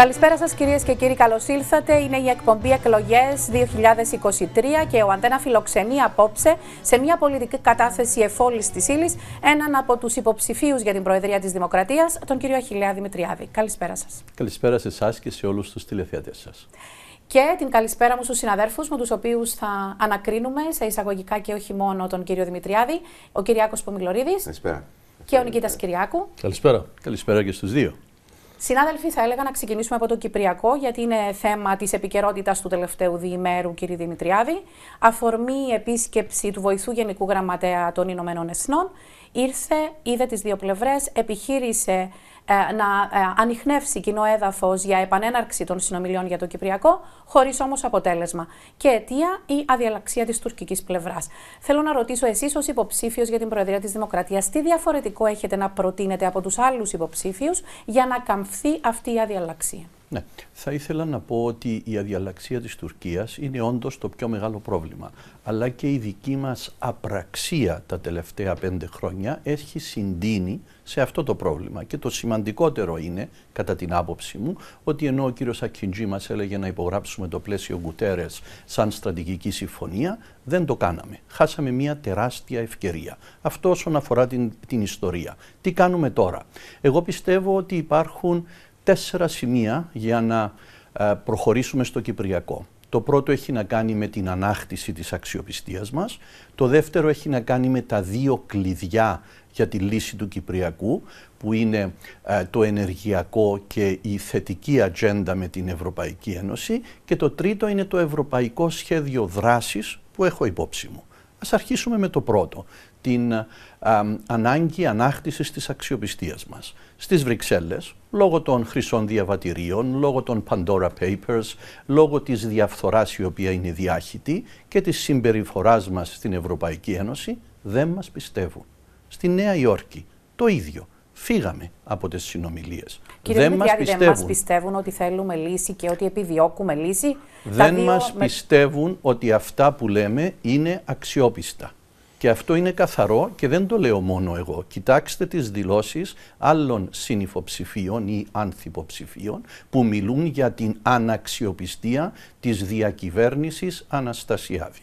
Καλησπέρα σας κυρίες και κύριοι, καλώς ήλθατε. Είναι η εκπομπή εκλογές 2023 και ο Αντένα φιλοξενεί απόψε σε μια πολιτική κατάθεση εφόλης της ύλης έναν από τους υποψηφίους για την Προεδρία της Δημοκρατίας, τον κύριο Αχιλέα Δημητριάδη. Καλησπέρα σας. Καλησπέρα σε εσάς και σε όλους τους τηλεθεατές σας. Και την καλησπέρα μου στους συναδέρφους μου, τους οποίους θα ανακρίνουμε σε εισαγωγικά και όχι μόνο τον κύριο Δημητριάδη, ο κυριάκος Πομιλωρίδης. Καλησπέρα. και ο Νικήτας Κυριάκου. Καλησπέρα. Καλησπέρα και στους δύο. Συνάδελφοι, θα έλεγα να ξεκινήσουμε από το Κυπριακό, γιατί είναι θέμα της επικαιρότητας του τελευταίου διημέρου, κύριε Δημητριάδη. Αφορμή επίσκεψη του βοηθού Γενικού Γραμματέα των Ηνωμένων Εθνών. Ήρθε, είδε τις δύο πλευρές, επιχείρησε ε, να ε, ανοιχνεύσει κοινό έδαφος για επανέναρξη των συνομιλιών για το Κυπριακό, χωρίς όμως αποτέλεσμα. Και αιτία η αδιαλαξία της τουρκικής πλευράς. Θέλω να ρωτήσω εσείς ως υποψήφιος για την Προεδρία της Δημοκρατίας, τι διαφορετικό έχετε να προτείνετε από τους άλλους υποψήφιους για να καμφθεί αυτή η αδιαλαξία. Ναι. Θα ήθελα να πω ότι η αδιαλαξία της Τουρκίας είναι όντως το πιο μεγάλο πρόβλημα. Αλλά και η δική μας απραξία τα τελευταία πέντε χρόνια έχει συντείνει σε αυτό το πρόβλημα. Και το σημαντικότερο είναι, κατά την άποψή μου, ότι ενώ ο κύριος Ακιντζή μας έλεγε να υπογράψουμε το πλαίσιο Γκουτέρες σαν στρατηγική συμφωνία, δεν το κάναμε. Χάσαμε μια τεράστια ευκαιρία. Αυτό όσον αφορά την, την ιστορία. Τι κάνουμε τώρα. Εγώ πιστεύω ότι υπάρχουν τέσσερα σημεία για να ε, προχωρήσουμε στο Κυπριακό. Το πρώτο έχει να κάνει με την ανάκτηση της αξιοπιστίας μας. Το δεύτερο έχει να κάνει με τα δύο κλειδιά για τη λύση του Κυπριακού, που είναι ε, το ενεργειακό και η θετική ατζέντα με την Ευρωπαϊκή Ένωση. Και το τρίτο είναι το ευρωπαϊκό σχέδιο δράσης που έχω υπόψη μου. Ας αρχίσουμε με το πρώτο, την ανάγκη ανάκτησης της αξιοπιστίας μας. Στις Βρυξέλλες, λόγω των χρυσών διαβατηρίων, λόγω των Pandora Papers, λόγω της διαφθοράς η οποία είναι διάχυτη και της συμπεριφοράς μας στην Ευρωπαϊκή Ένωση, δεν μας πιστεύουν. Στη Νέα Υόρκη, το ίδιο. Φύγαμε από τις συνομιλίες. Κύριε δεν μας πιστεύουν. πιστεύουν ότι θέλουμε λύση και ότι επιδιώκουμε λύση. Δεν μα μας πιστεύουν ότι αυτά που λέμε είναι αξιόπιστα. Και αυτό είναι καθαρό και δεν το λέω μόνο εγώ. Κοιτάξτε τις δηλώσεις άλλων συνυφοψηφίων ή ανθυποψηφίων που μιλούν για την αναξιοπιστία της διακυβέρνησης Αναστασιάδη.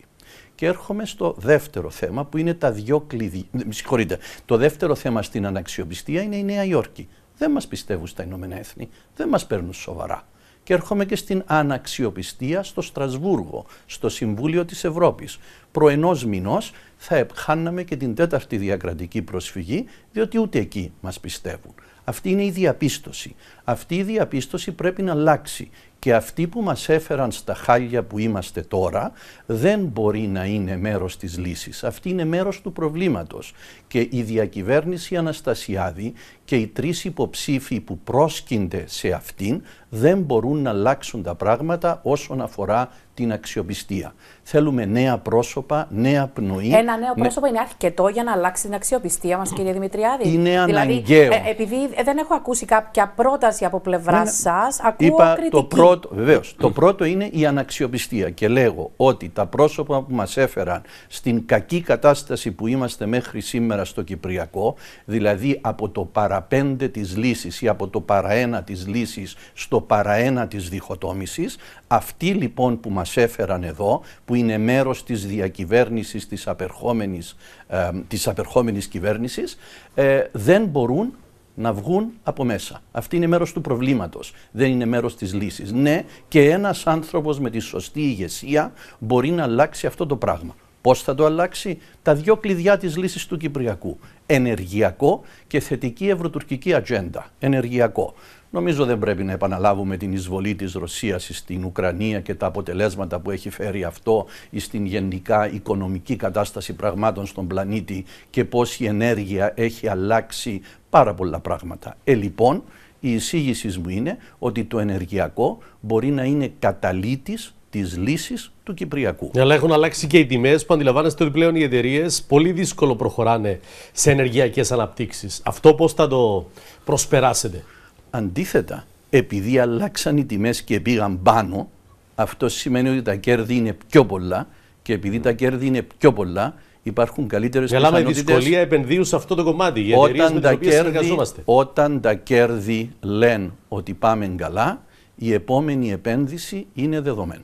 Και έρχομαι στο δεύτερο θέμα που είναι τα δυο κλειδιά. Ε, συγχωρείτε, το δεύτερο θέμα στην αναξιοπιστία είναι η Νέα Υόρκη. Δεν μας πιστεύουν στα Ηνωμένα Έθνη, δεν μας παίρνουν σοβαρά. Και έρχομαι και στην αναξιοπιστία στο Στρασβούργο, στο Συμβούλιο της Ευρώπης. προενός μηνός θα χάναμε και την τέταρτη διακρατική προσφυγή, διότι ούτε εκεί μας πιστεύουν. Αυτή είναι η διαπίστωση. Αυτή η διαπίστωση πρέπει να αλλάξει. Και αυτοί που μας έφεραν στα χάλια που είμαστε τώρα δεν μπορεί να είναι μέρος της λύσης. Αυτή είναι μέρος του προβλήματος. Και η διακυβέρνηση Αναστασιάδη και οι τρεις υποψήφοι που πρόσκυνται σε αυτήν δεν μπορούν να αλλάξουν τα πράγματα όσον αφορά την αξιοπιστία. Θέλουμε νέα πρόσωπα, νέα πνοή. Ένα νέο ναι. πρόσωπο είναι αρκετό για να αλλάξει την αξιοπιστία μας, κύριε Δημητριάδη. Είναι δηλαδή, αναγκαίο. ε, επειδή δεν έχω ακούσει κάποια πρόταση από πλευρά σας, ακούω Είπα κριτική. Το πρώτο, βεβαίως, το πρώτο είναι η αναξιοπιστία. Και λέγω ότι τα πρόσωπα που μας έφεραν στην κακή κατάσταση που είμαστε μέχρι σήμερα στο Κυπριακό, δηλαδή από το παρα παραπέντε της λύσης ή από το παραένα της λύσης στο παραένα της διχοτόμησης, αυτοί λοιπόν που μας έφεραν εδώ, που είναι μέρος της διακυβέρνησης της απερχόμενης, ε, της απερχόμενης κυβέρνησης, ε, δεν μπορούν να βγουν από μέσα. Αυτή είναι μέρος του προβλήματος, δεν είναι μέρος της λύσης. Ναι, και ένας άνθρωπος με τη σωστή ηγεσία μπορεί να αλλάξει αυτό το πράγμα. Πώς θα το αλλάξει? Τα δύο κλειδιά της λύσης του Κυπριακού. Ενεργειακό και θετική ευρωτουρκική ατζέντα. Ενεργειακό. Νομίζω δεν πρέπει να επαναλάβουμε την εισβολή της Ρωσίας στην Ουκρανία και τα αποτελέσματα που έχει φέρει αυτό στην γενικά οικονομική κατάσταση πραγμάτων στον πλανήτη και πώς η ενέργεια έχει αλλάξει πάρα πολλά πράγματα. Ε, λοιπόν, η εισήγηση μου είναι ότι το ενεργειακό μπορεί να είναι καταλήτης τη λύση του Κυπριακού. Ναι, αλλά έχουν αλλάξει και οι τιμές που αντιλαμβάνεστε ότι πλέον οι εταιρείες πολύ δύσκολο προχωράνε σε ενεργειακές αναπτύξεις. Αυτό πώς θα το προσπεράσετε. Αντίθετα, επειδή αλλάξαν οι τιμές και πήγαν πάνω, αυτό σημαίνει ότι τα κέρδη είναι πιο πολλά και επειδή τα κέρδη είναι πιο πολλά, υπάρχουν καλύτερες πιθανότητε. Μιλάμε δυσκολία επενδύου σε αυτό το κομμάτι. Για όταν, με τα κέρδη, όταν τα κέρδη λένε ότι πάμε καλά, η επόμενη επένδυση είναι δεδομένο.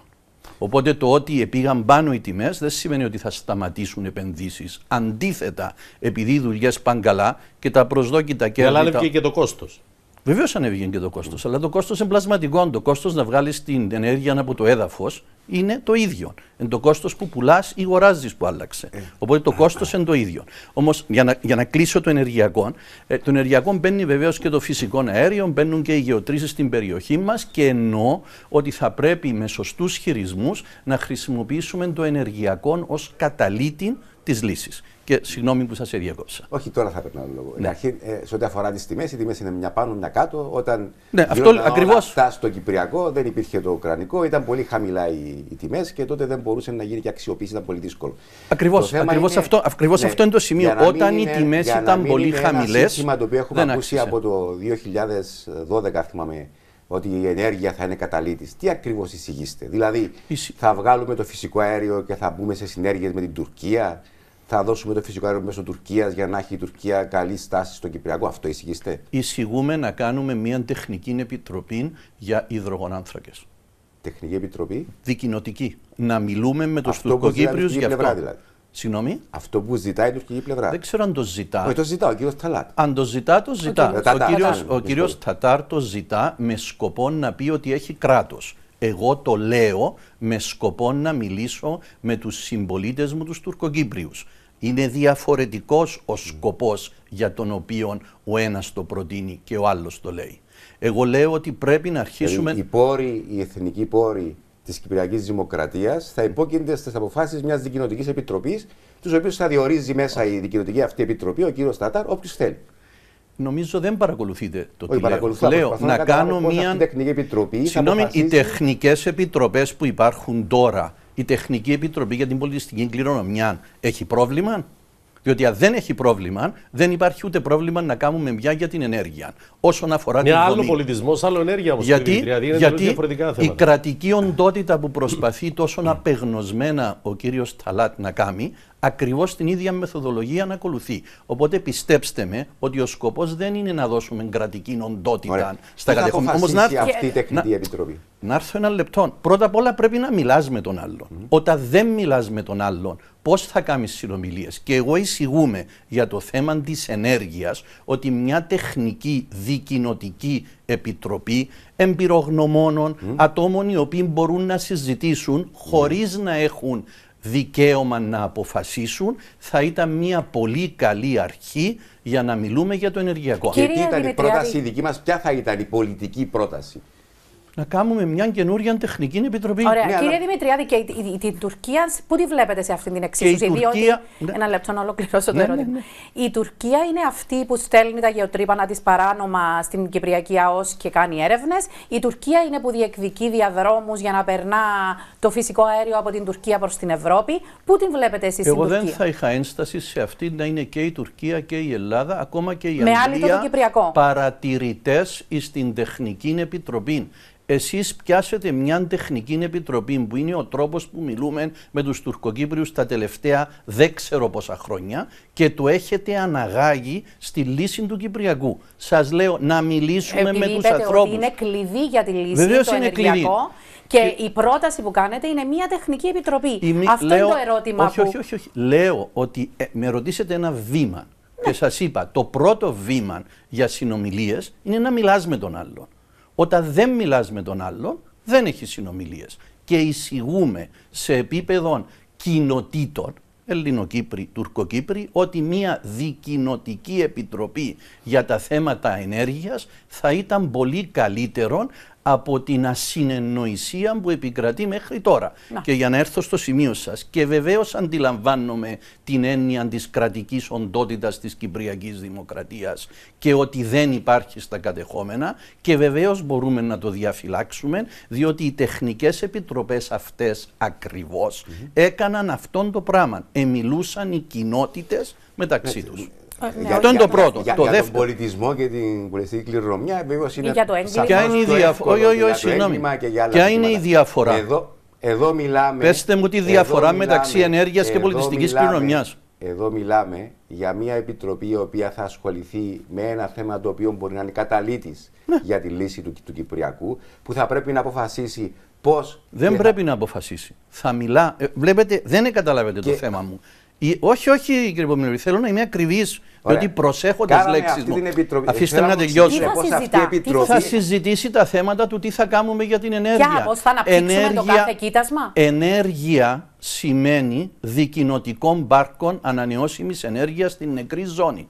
Οπότε το ότι επήγαν πάνω οι τιμές δεν σημαίνει ότι θα σταματήσουν επενδύσεις. Αντίθετα, επειδή οι δουλειές πάνε καλά και τα προσδόκητα κέρδη. Αλλά ανέβηκε και το κόστος. Βεβαίως ανέβηκε και το κόστος. Αλλά το κόστος είναι πλασματικό. Το κόστος να βγάλεις την ενέργεια από το έδαφος είναι το ίδιο. Είναι το κόστος που πουλάς ή αγοράζεις που άλλαξε. Ε. Οπότε το κόστος είναι το ίδιο. Όμως για, να, για να κλείσω το ενεργειακό, ε, το ενεργειακό μπαίνει βεβαίως και το φυσικό αέριο, μπαίνουν και οι γεωτρήσεις στην περιοχή μας και εννοώ ότι θα πρέπει με σωστούς χειρισμούς να χρησιμοποιήσουμε το ενεργειακό ως καταλήτη τη λύση. Και συγγνώμη που σας διέκοψα. Όχι, τώρα θα περνάω λόγο. Ναι. Αρχή, ε, σε ό,τι αφορά τις τιμές, οι τιμές είναι μια πάνω, μια κάτω. Όταν ναι, αυτό ακριβώ. Όταν στο Κυπριακό δεν υπήρχε το Ουκρανικό, ήταν πολύ χαμηλά οι, οι τιμές και τότε δεν μπορούσε να γίνει και αξιοποίηση, ήταν πολύ δύσκολο. Ακριβώς αυτό, ναι, αυτό είναι το σημείο. Όταν είναι, οι τιμέ ήταν πολύ χαμηλέ. Είναι ένα σύστημα το οποίο έχουμε ακούσει από το 2012, θυμάμαι, ότι η ενέργεια θα είναι καταλήτης. Τι ακριβώς εισηγείστε, Δηλαδή, θα βγάλουμε το φυσικό αέριο και θα μπούμε σε συνέργειες με την Τουρκία θα δώσουμε το φυσικό αέριο μέσω Τουρκίας για να έχει η Τουρκία καλή στάση στον Κυπριακό. Αυτό εισηγείστε. Εισηγούμε να κάνουμε μια τεχνική επιτροπή για υδρογονάνθρακες. Τεχνική επιτροπή. Δικοινοτική. Να μιλούμε με τους Τουρκοκύπριου για αυτό. Δηλαδή. Συγγνώμη. Αυτό που ζητάει η τουρκική πλευρά. Δεν ξέρω αν το ζητά. Όχι, το ζητά ο κύριος Ταλάτ. Αν το ζητά, το ζητά. Ο, ο κύριο Τατάρ το ζητά με σκοπό να πει ότι έχει κράτος. Εγώ το λέω με σκοπό να μιλήσω με τους συμπολίτες μου, τους Τουρκοκύπριους είναι διαφορετικός ο σκοπός για τον οποίο ο ένας το προτείνει και ο άλλος το λέει. Εγώ λέω ότι πρέπει να δηλαδή, αρχίσουμε... Οι πόροι, οι εθνικοί πόροι της Κυπριακής Δημοκρατίας θα υπόκεινται στις αποφάσεις μιας δικοινοτικής επιτροπής τους οποίους θα διορίζει μέσα η δικοινοτική αυτή επιτροπή, ο κύριος Τάταρ, όποιος θέλει. Νομίζω δεν παρακολουθείτε το τι λέω. λέω να κάνω μια. Τεχνική επιτροπή, οι τεχνικές επιτροπές που υπάρχουν τώρα η Τεχνική Επιτροπή για την Πολιτιστική Κληρονομιά έχει πρόβλημα. Διότι αν δεν έχει πρόβλημα, δεν υπάρχει ούτε πρόβλημα να κάνουμε μια για την ενέργεια. Όσον αφορά μια την. άλλο πολιτισμός, άλλο ενέργεια όμως. Γιατί, γιατί η κρατική οντότητα που προσπαθεί τόσο απεγνωσμένα ο κύριος Ταλάτ να κάνει, ακριβώς την ίδια μεθοδολογία να ακολουθεί. Οπότε πιστέψτε με ότι ο σκοπός δεν είναι να δώσουμε κρατική οντότητα Ωραία. στα κατεχόμενα. Όμως να... αυτή η τεχνητή να... επιτροπή. Να έρθω ένα λεπτό. Πρώτα απ' όλα πρέπει να μιλάς με τον άλλον. Όταν δεν μιλάς με τον άλλον, πώς θα κάνεις συνομιλίες. Και εγώ εισηγούμε για το θέμα της ενέργειας ότι μια τεχνική δικοινοτική επιτροπή εμπειρογνωμόνων, mm. ατόμων οι οποίοι μπορούν να συζητήσουν ναι. χωρίς να έχουν δικαίωμα να αποφασίσουν θα ήταν μια πολύ καλή αρχή για να μιλούμε για το ενεργειακό. Και τι ήταν η πρόταση δική μας, ποια θα ήταν η πολιτική πρόταση να κάνουμε μια καινούργια τεχνική επιτροπή. Ωραία. Ναι, Κύριε αλλά... Δημητριάδη, και την Τουρκία, πού τη βλέπετε σε αυτήν την εξίσωση, διότι. Ναι. Ναι. Ένα λεπτό να ολοκληρώσω το ναι, ερώτημα. Η Τουρκία είναι αυτή που στέλνει τα γεωτρύπανα της παράνομα στην Κυπριακή ΑΟΣ και κάνει έρευνες. Η Τουρκία είναι που διεκδικεί διαδρόμους για να περνά το φυσικό αέριο από την Τουρκία προς την Ευρώπη. Πού την βλέπετε εσείς Εγώ στην Τουρκία. δεν θα είχα ένσταση σε αυτή να είναι και η Τουρκία και η Ελλάδα, ακόμα και η Με Παρατηρητέ στην τεχνική επιτροπή εσείς πιάσετε μια τεχνική επιτροπή που είναι ο τρόπος που μιλούμε με τους τουρκοκύπριους τα τελευταία δεν ξέρω πόσα χρόνια και το έχετε αναγάγει στη λύση του Κυπριακού. Σας λέω να μιλήσουμε με τους ανθρώπους. είναι κλειδί για τη λύση Βεβαίως το είναι κλειδί. Και, η πρόταση που κάνετε είναι μια τεχνική επιτροπή. Αυτό είναι το ερώτημα όχι, που... Όχι, όχι, όχι. Λέω ότι ε, με ρωτήσετε ένα βήμα. Ναι. Και σας είπα, το πρώτο βήμα για συνομιλίες είναι να μιλάς με τον άλλον. Όταν δεν μιλάς με τον άλλον, δεν έχεις συνομιλίες. Και εισηγούμε σε επίπεδο κοινοτήτων, Ελληνοκύπριοι, Τουρκοκύπριοι, ότι μια δικοινοτική επιτροπή για τα θέματα ενέργειας θα ήταν πολύ καλύτερον από την ασυνεννοησία που επικρατεί μέχρι τώρα. Και για να έρθω στο σημείο σας, και βεβαίως αντιλαμβάνομαι την έννοια της κρατικής οντότητας της Κυπριακής Δημοκρατίας και ότι δεν υπάρχει στα κατεχόμενα και βεβαίως μπορούμε να το διαφυλάξουμε διότι οι τεχνικές επιτροπές αυτές ακριβώς έκαναν αυτόν το πράγμα. Εμιλούσαν οι κοινότητες μεταξύ τους. Για, ναι, αυτό το πρώτο. το για τον πολιτισμό και την πολιτική κληρονομιά, βέβαια είναι. Για το έγκλημα. Ποια είναι η διαφορά. Όχι, όχι, συγγνώμη. Ποια είναι η διαφορά. Εδώ, μιλάμε. Πετε μου τη διαφορά μεταξύ ενέργειας και πολιτιστική κληρονομιάς. Εδώ μιλάμε για μια επιτροπή η οποία θα ασχοληθεί με ένα θέμα το οποίο μπορεί να είναι καταλήτης ναι. για τη λύση του, του Κυπριακού, που θα πρέπει να αποφασίσει πώς. Δεν πρέπει να αποφασίσει. Θα μιλά. Ε, βλέπετε, δεν καταλάβετε το θέμα μου. Όχι, όχι, κύριε Πομιλωρή, θέλω να είμαι ακριβής. Διότι προσέχω τι λέξει μου. Αφήστε με να τελειώσω. Θα, θα συζητήσει τα θέματα του τι θα κάνουμε για την ενέργεια. Για πώς θα αναπτύξουμε ενέργεια, το κάθε κοίτασμα. Ενέργεια σημαίνει δικοινοτικών μπάρκων ανανεώσιμης ενέργειας στην νεκρή ζώνη.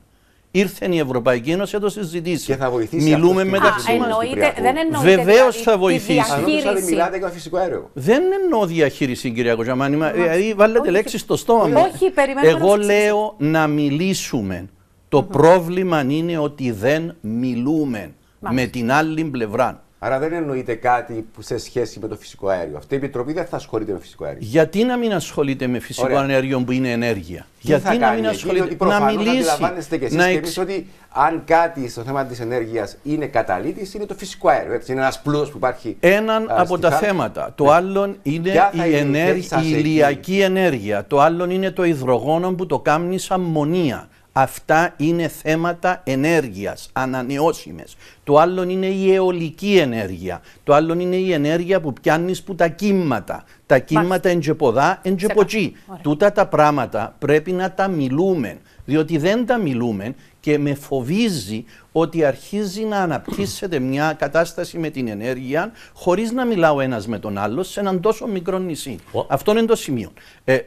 Ήρθε η Ευρωπαϊκή Ένωση να το συζητήσει. Και θα βοηθήσει. Μιλούμε μεταξύ μα. Δεν δηλαδή, Βεβαίως θα βοηθήσει. Αν μιλάτε για φυσικό αέριο. Δεν εννοώ διαχείριση, κυρία Κοτζαμάνη. Δηλαδή, βάλετε λέξεις στο στόμα μου. Όχι, περιμένουμε. Εγώ λέω να μιλήσουμε. Το πρόβλημα είναι ότι δεν μιλούμε με την άλλη πλευρά. Άρα δεν εννοείται κάτι που σε σχέση με το φυσικό αέριο. Αυτή η Επιτροπή δεν θα ασχολείται με φυσικό αέριο. Γιατί να μην ασχολείται με φυσικό Ωραία. αέριο που είναι ενέργεια. Τι Γιατί θα να κάνει μην ασχολείται με Να μιλήσει. Αντιλαμβάνεστε και εσείς να... και ότι αν κάτι στο θέμα της ενέργειας είναι καταλήτης, είναι το φυσικό αέριο. Έτσι. Είναι ένας πλούτο που υπάρχει. Έναν α, από τα θέματα. Το ναι. άλλο είναι η, ενέργεια, η ηλιακή ενέργεια. Το άλλο είναι το υδρογόνο που το σαν μονία. Αυτά είναι θέματα ενέργειας, ανανεώσιμες. Το άλλο είναι η αιωλική ενέργεια. Το άλλο είναι η ενέργεια που πιάνεις που τα κύματα. Τα κύματα εντζεποδά, εντζεποτσί. Τούτα τα πράγματα πρέπει να τα μιλούμε. Διότι δεν τα μιλούμε και με φοβίζει ότι αρχίζει να αναπτύσσεται μια κατάσταση με την ενέργεια χωρίς να μιλάω ένας με τον άλλο σε έναν τόσο μικρό νησί. Αυτό είναι το σημείο. Ε,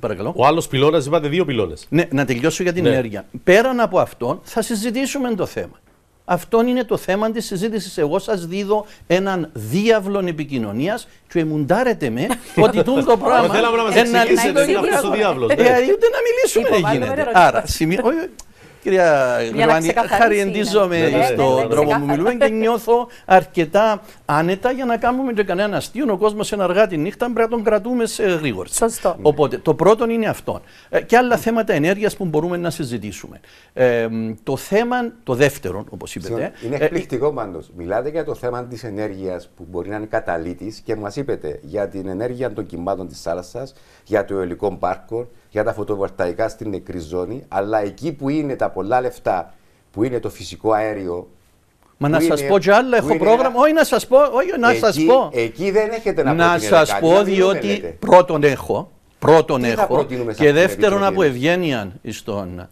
Παρακαλώ. Ο άλλος πυλώνας, είπατε δύο πυλώνες. Ναι, να τελειώσω για την ναι. ενέργεια. Πέραν από αυτόν, θα συζητήσουμε το θέμα. Αυτό είναι το θέμα της συζήτησης. Εγώ σας δίδω έναν διάβλο επικοινωνίας και εμουντάρετε με ότι τούν το πράγμα. Δεν Θέλαμε να μας εξηγήσετε είναι αυτός ο διάβλος. Ε, ναι. ε, ούτε να μιλήσουμε λοιπόν, Άρα, σημείο. Κυρία Γλυβάνη, χαριεντίζομαι ναι. στον τρόπο ναι, ναι, που μιλούμε και νιώθω αρκετά άνετα για να κάνουμε και κανένα αστείο. Ο κόσμος είναι αργά τη νύχτα, πρέπει να τον κρατούμε σε γρήγορα. Σωστό. Οπότε το πρώτο είναι αυτό. Ε, και άλλα θέματα ενέργειας που μπορούμε να συζητήσουμε. Ε, το θέμα, το δεύτερο, όπω είπατε. Είναι ε, εκπληκτικό πάντως. Μιλάτε για το θέμα της ενέργειας που μπορεί να είναι καταλήτης και μας είπετε για την ενέργεια των κυμάτων της θάλασσας, για το υλικό πάρκο, για τα φωτοβολταϊκά στην νεκρή ζώνη, αλλά εκεί που είναι τα πολλά λεφτά, που είναι το φυσικό αέριο. Μα να σας πω κι άλλο, έχω πρόγραμμα. Όχι να σας πω, όχι να σας πω. Εκεί δεν έχετε να Να σα πω, δηλαδή, διότι πρώτον έχω. Πρώτον έχω και δεύτερον από ευγένεια στον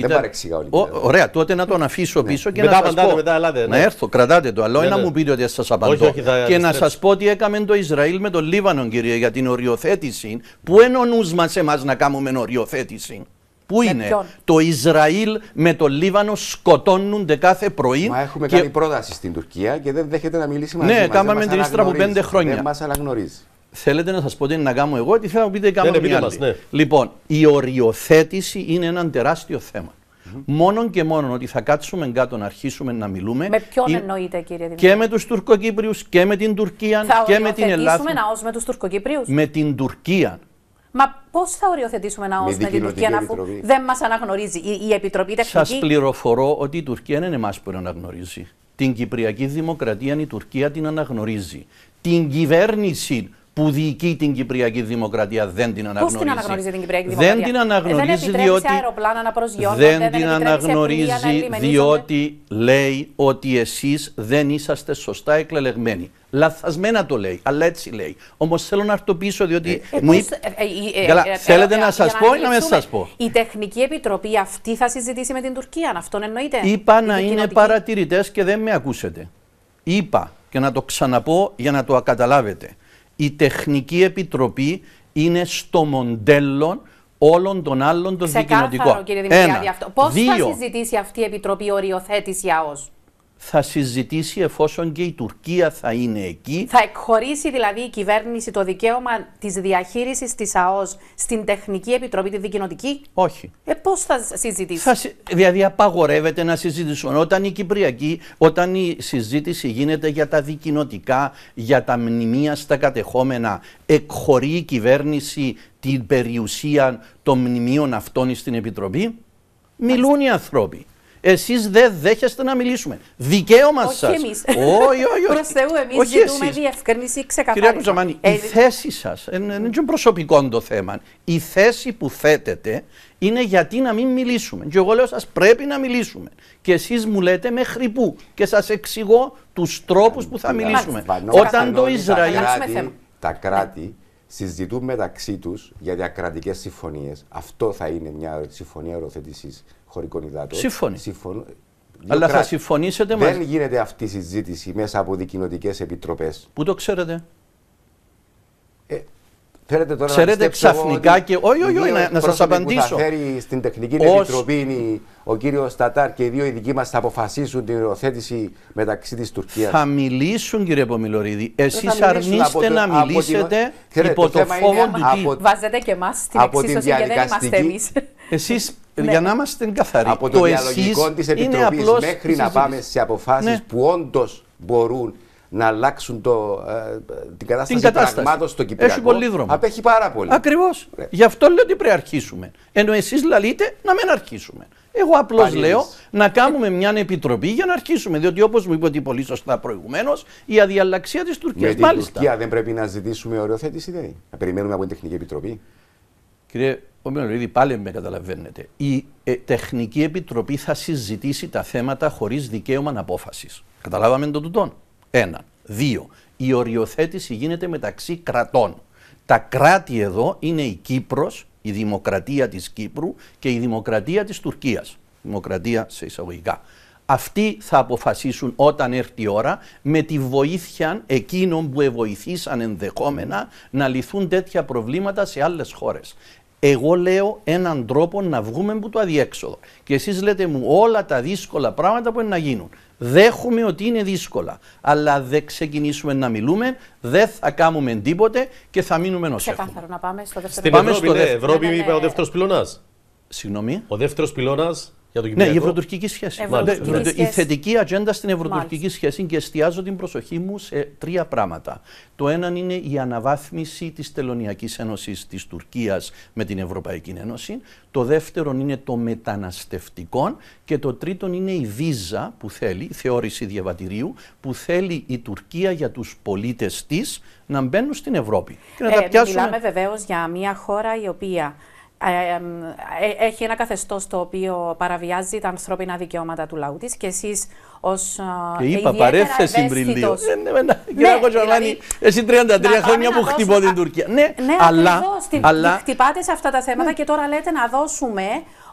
δεν παρεξηγά όλοι. Ωραία, τότε να τον αφήσω ναι. πίσω και να σας πω. Να έρθω, κρατάτε το. Αλλά να μου πείτε ότι σας απαντώ. και να σας πω ότι έκαμε το Ισραήλ με τον Λίβανο, κύριε, για την οριοθέτηση. Πού είναι ο νους μας εμάς να κάνουμε οριοθέτηση. Πού είναι. Το Ισραήλ με τον Λίβανο σκοτώνονται κάθε πρωί. Μα έχουμε κάνει πρόταση στην Τουρκία και δεν δέχεται να μιλήσει μαζί ναι, μας. Ναι, κάναμε την ίστρα από πέντε χρόνια. Δεν μας αναγνωρίζει. Θέλετε να σας πω τι να κάνω εγώ, τι θέλω να πείτε κάνω ναι, ναι, εγώ. Ναι. Λοιπόν, η οριοθέτηση είναι ένα τεράστιο θέμα. Μόνο και μόνο ότι θα κάτσουμε κάτω να αρχίσουμε να μιλούμε. Με ποιον ή... εννοείται, κύριε Δημήτρη. Και με τους Τουρκοκύπριους και με την Τουρκία και με την Ελλάδα. Θα οριοθετήσουμε να με τους Τουρκοκύπριους. Με την Τουρκία. Μα πώς θα οριοθετήσουμε ναό με, με την Τουρκία, αφού δεν μας αναγνωρίζει η, η Επιτροπή Τεχνική. Σας πληροφορώ ότι η Τουρκία δεν είναι εμάς που αναγνωρίζει. Την Κυπριακή Δημοκρατία η Τουρκία την αναγνωρίζει. Την κυβέρνηση που διοικεί την Κυπριακή Δημοκρατία δεν την αναγνωρίζει. Πώ την αναγνωρίζει την Κυπριακή Δημοκρατία. Ε, δεν την αναγνωρίζει δεν διότι. αεροπλάνα να προσγειώνονται, δεν, δεν την αναγνωρίζει να διότι λέει ότι εσείς δεν είσαστε σωστά εκλεγμένοι. Λαθασμένα το λέει, αλλά έτσι λέει. Όμως θέλω να το πείσω διότι. Ε, ε μου ε, ε, ε, Καλά, θέλετε να σα πω ή να μην σας πω. Η Τεχνική Επιτροπή αυτή θα συζητήσει με την Τουρκία, αυτόν εννοείται. Είπα να είναι παρατηρητές και δεν με ακούσετε. Είπα και να το ξαναπώ για να το καταλάβετε η Τεχνική Επιτροπή είναι στο μοντέλο όλων των άλλων των δικαιωτικών. Ξεκάθαρο, κύριε αυτό. Πώς θα συζητήσει αυτή η Επιτροπή οριοθέτηση ΑΟΣ θα συζητήσει εφόσον και η Τουρκία θα είναι εκεί. Θα εκχωρήσει δηλαδή η κυβέρνηση το δικαίωμα της διαχείρισης της ΑΟΣ στην Τεχνική Επιτροπή, τη Δικοινοτική. Όχι. Ε, Πώς θα συζητήσει. Θα, δηλαδή απαγορεύεται να συζητήσουν. Όταν η Κυπριακή, όταν η συζήτηση γίνεται για τα δικοινοτικά, για τα μνημεία στα κατεχόμενα, εκχωρεί η κυβέρνηση την περιουσία των μνημείων αυτών στην Επιτροπή. Μιλούν οι άνθρωποι. Εσείς δεν δέχεστε να μιλήσουμε. Δικαίωμα σα. Όχι εμεί. Όχι, Προς Θεού, εμείς ζητούμε διευκρίνηση ξεκαθαρά. Κυρία Κουτσαμάνη, η θέση σας είναι, είναι προσωπικό το θέμα. Η θέση που θέτετε είναι γιατί να μην μιλήσουμε. Και εγώ λέω σας πρέπει να μιλήσουμε. Και εσείς μου λέτε μέχρι πού. Και σας εξηγώ τους τρόπους που θα μιλήσουμε. Όταν το Ισραήλ... Τα κράτη, τα κράτη συζητούν μεταξύ τους για διακρατικές συμφωνίες. Αυτό θα είναι μια συμφωνία οροθέτηση χωρικών υδάτων. Συμφωνεί. Αλλά θα συμφωνήσετε μαζί. Δεν γίνεται αυτή η συζήτηση μέσα από δικοινοτικές επιτροπές. Πού το ξέρετε. Ε, θέλετε τώρα ξέρετε να ξαφνικά και. Όχι, όχι, όχι, να, να σας απαντήσω. Που φέρει στην τεχνική Ως... επιτροπή είναι ο κύριος Στατάρ και οι δύο ειδικοί μας θα αποφασίσουν την υιοθέτηση μεταξύ της Τουρκίας. Θα μιλήσουν, κύριε Πομιλωρίδη. Εσεί αρνείστε να μιλήσετε την... υπό το, φόβο του. Βάζετε και εμάς στην εξίσωση και δεν είμαστε εμείς. Εσείς ναι. Για να είμαστε καθαροί. Από το, το διαλογικό τη Επιτροπή μέχρι να πάμε σε αποφάσεις ναι. που όντως μπορούν να αλλάξουν το, ε, την κατάσταση, του πραγμάτων στο Κυπριακό. Έχει πολύ δρόμο. Απέχει πάρα πολύ. Ακριβώς. Ναι. Γι' αυτό λέω ότι πρέπει να αρχίσουμε. Ενώ εσείς λαλείτε να μην αρχίσουμε. Εγώ απλώς λέω να κάνουμε μια επιτροπή για να αρχίσουμε. Διότι όπως μου είπατε πολύ σωστά προηγουμένως, η αδιαλλαξία της Τουρκίας. μάλιστα. την Τουρκία δεν πρέπει να ζητήσουμε οριοθέτηση, δεν. Να περιμένουμε από την Τεχνική Επιτροπή. Κύριε Ομιλονίδη, πάλι με καταλαβαίνετε. Η ε, Τεχνική Επιτροπή θα συζητήσει τα θέματα χωρίς δικαίωμα απόφαση. Καταλάβαμε το τούτον. Ένα. Δύο. Η οριοθέτηση γίνεται μεταξύ κρατών. Τα κράτη εδώ είναι η Κύπρος, η δημοκρατία της Κύπρου και η δημοκρατία της Τουρκίας. Δημοκρατία σε εισαγωγικά. Αυτοί θα αποφασίσουν όταν έρθει η ώρα με τη βοήθεια εκείνων που εβοηθήσαν ενδεχόμενα να λυθούν τέτοια προβλήματα σε άλλες χώρες. Εγώ λέω έναν τρόπο να βγούμε από το αδιέξοδο. Και εσείς λέτε μου όλα τα δύσκολα πράγματα που είναι να γίνουν. Δέχομαι ότι είναι δύσκολα. Αλλά δεν ξεκινήσουμε να μιλούμε, δεν θα κάνουμε τίποτε και θα μείνουμε Και Ξεκάθαρο να πάμε στο δεύτερο πυλώνα. Στην Ευρώπη, ναι. Ευρώπη, ναι, ναι ο ναι. δεύτερος πυλώνας. Συγγνώμη. Ο δεύτερος πυλώνας. Ναι, η ευρωτουρκική σχέση. Ευρωτουρκική Η θετική ατζέντα στην ευρωτουρκική σχέση και εστιάζω την προσοχή μου σε τρία πράγματα. Το ένα είναι η αναβάθμιση της Τελωνιακής Ένωσης της Τουρκίας με την Ευρωπαϊκή Ένωση. Το δεύτερο είναι το μεταναστευτικό. Και το τρίτο είναι η βίζα που θέλει, η θεώρηση διαβατηρίου, που θέλει η Τουρκία για τους πολίτες της να μπαίνουν στην Ευρώπη. Και να ε, ναι, πιάσουμε... Μιλάμε βεβαίως για μια χώρα η οποία ε, ε, ε, έχει ένα καθεστώς το οποίο παραβιάζει τα ανθρώπινα δικαιώματα του λαού της και εσείς ως. Και είπα, παρέφθεση πριν λίγο. Κύριε Κοτσολάνη, εσύ 33 χρόνια που χτυπώ την Τουρκία. Ναι, ναι αλλά. Χτυπάτε σε αυτά τα θέματα ναι. και τώρα λέτε να δώσουμε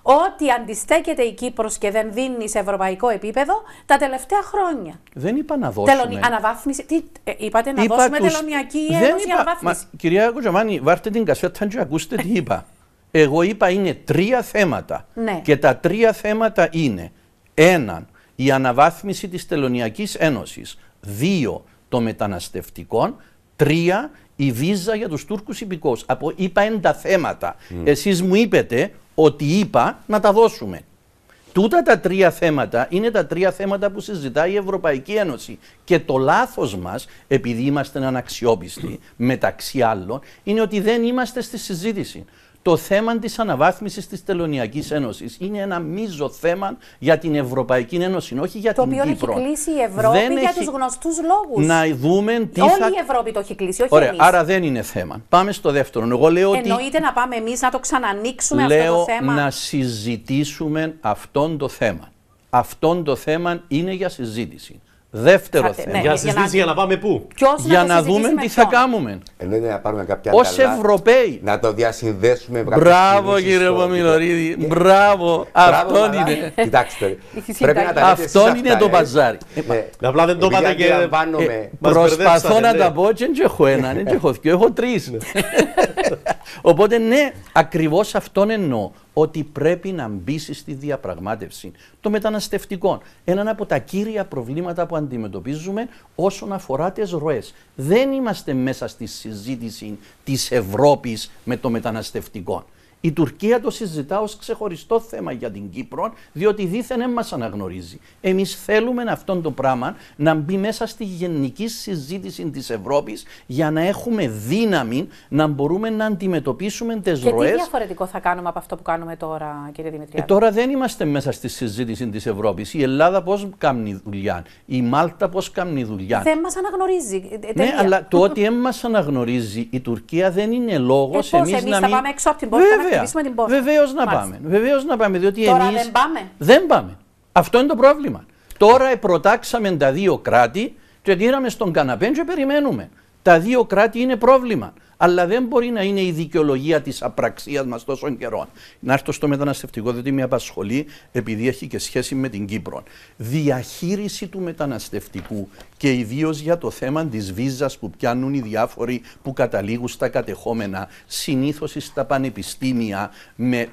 ότι αντιστέκεται η Κύπρος και δεν δίνει σε ευρωπαϊκό επίπεδο τα τελευταία χρόνια. Δεν είπα να δώσουμε. Τελωνι... Αναβάθμιση. είπατε να είπα δώσουμε τους... τελωνιακή ένωση είπα... αναβάθμιση. Μα, κυρία Κοτσαμάνη, βάρτε την κασέτα και ακούστε τι είπα. Εγώ είπα είναι τρία θέματα ναι. και τα τρία θέματα είναι ένα η αναβάθμιση της Τελωνιακής Ένωσης, δύο το μεταναστευτικό, τρία η βίζα για τους Τούρκους υπηκός Από είπα είναι τα θέματα. Mm. Εσείς μου είπετε ότι είπα να τα δώσουμε. Τούτα τα τρία θέματα είναι τα τρία θέματα που συζητάει η Ευρωπαϊκή Ένωση. Και το λάθος μας, επειδή είμαστε αναξιόπιστοι, μεταξύ άλλων, είναι ότι δεν είμαστε στη συζήτηση το θέμα της αναβάθμισης της Τελωνιακής Ένωσης. Είναι ένα μείζο θέμα για την Ευρωπαϊκή Ένωση, όχι για την Κύπρο. Το οποίο έχει κλείσει η Ευρώπη για έχει... τους γνωστούς λόγους. Να δούμε τι Όλη η Ευρώπη το έχει κλείσει, όχι Ωραία, άρα δεν είναι θέμα. Πάμε στο δεύτερο. Εγώ λέω Εννοείται ότι... Εννοείται να πάμε εμείς να το ξανανοίξουμε λέω αυτό το θέμα. Λέω να συζητήσουμε αυτόν το θέμα. Αυτόν το θέμα είναι για συζήτηση. Δεύτερο ναι, θέμα. Ναι, για, να συζητήσει για να πάμε πού. Για να, να δούμε τι θα κάνουμε. Ε, ναι, να πάρουμε κάποια Ως καλά, Ευρωπαίοι. Να το διασυνδέσουμε Μπράβο κύριε Πομιλωρίδη. Και... Ε, μπράβο. Αυτό είναι. Κοιτάξτε. πρέπει να τα Αυτό είναι το ε. μπαζάρι. Ε, Απλά δεν το είπατε και. Προσπαθώ να ναι. τα πω και έχω έναν, δεν έχω δύο, έχω τρεις. Ναι. Οπότε ναι, ακριβώς αυτόν εννοώ ότι πρέπει να μπει στη διαπραγμάτευση των μεταναστευτικών. Ένα από τα κύρια προβλήματα που αντιμετωπίζουμε όσον αφορά τις ροές. Δεν είμαστε μέσα στη συζήτηση της Ευρώπης με το μεταναστευτικό. Η Τουρκία το συζητά ως ξεχωριστό θέμα για την Κύπρο, διότι δήθεν δεν μας αναγνωρίζει. Εμείς θέλουμε αυτό το πράγμα να μπει μέσα στη γενική συζήτηση της Ευρώπης για να έχουμε δύναμη να μπορούμε να αντιμετωπίσουμε τις και ροές. τι διαφορετικό θα κάνουμε από αυτό που κάνουμε τώρα, κύριε Δημητριάδη. Ε, τώρα δεν είμαστε μέσα στη συζήτηση της Ευρώπης. Η Ελλάδα πώς κάνει δουλειά, η Μάλτα πώς κάνει δουλειά. Δεν μας αναγνωρίζει. Ε, ναι, αλλά το ότι δεν μας αναγνωρίζει η Τουρκία δεν είναι ε, λόγος ε, εμείς, να πάμε έξω από την πόρτα Βέβαια. Βεβαίως να πάμε. Βεβαίως να πάμε. Διότι Τώρα εμείς δεν πάμε. Δεν πάμε. Αυτό είναι το πρόβλημα. Τώρα προτάξαμε τα δύο κράτη και τήραμε στον καναπέν και περιμένουμε τα δύο κράτη είναι πρόβλημα. Αλλά δεν μπορεί να είναι η δικαιολογία της απραξίας μας τόσων καιρών. Να έρθω στο μεταναστευτικό, διότι με απασχολεί, επειδή έχει και σχέση με την Κύπρο. Διαχείριση του μεταναστευτικού και ιδίως για το θέμα της βίζας που πιάνουν οι διάφοροι που καταλήγουν στα κατεχόμενα, συνήθως στα πανεπιστήμια, με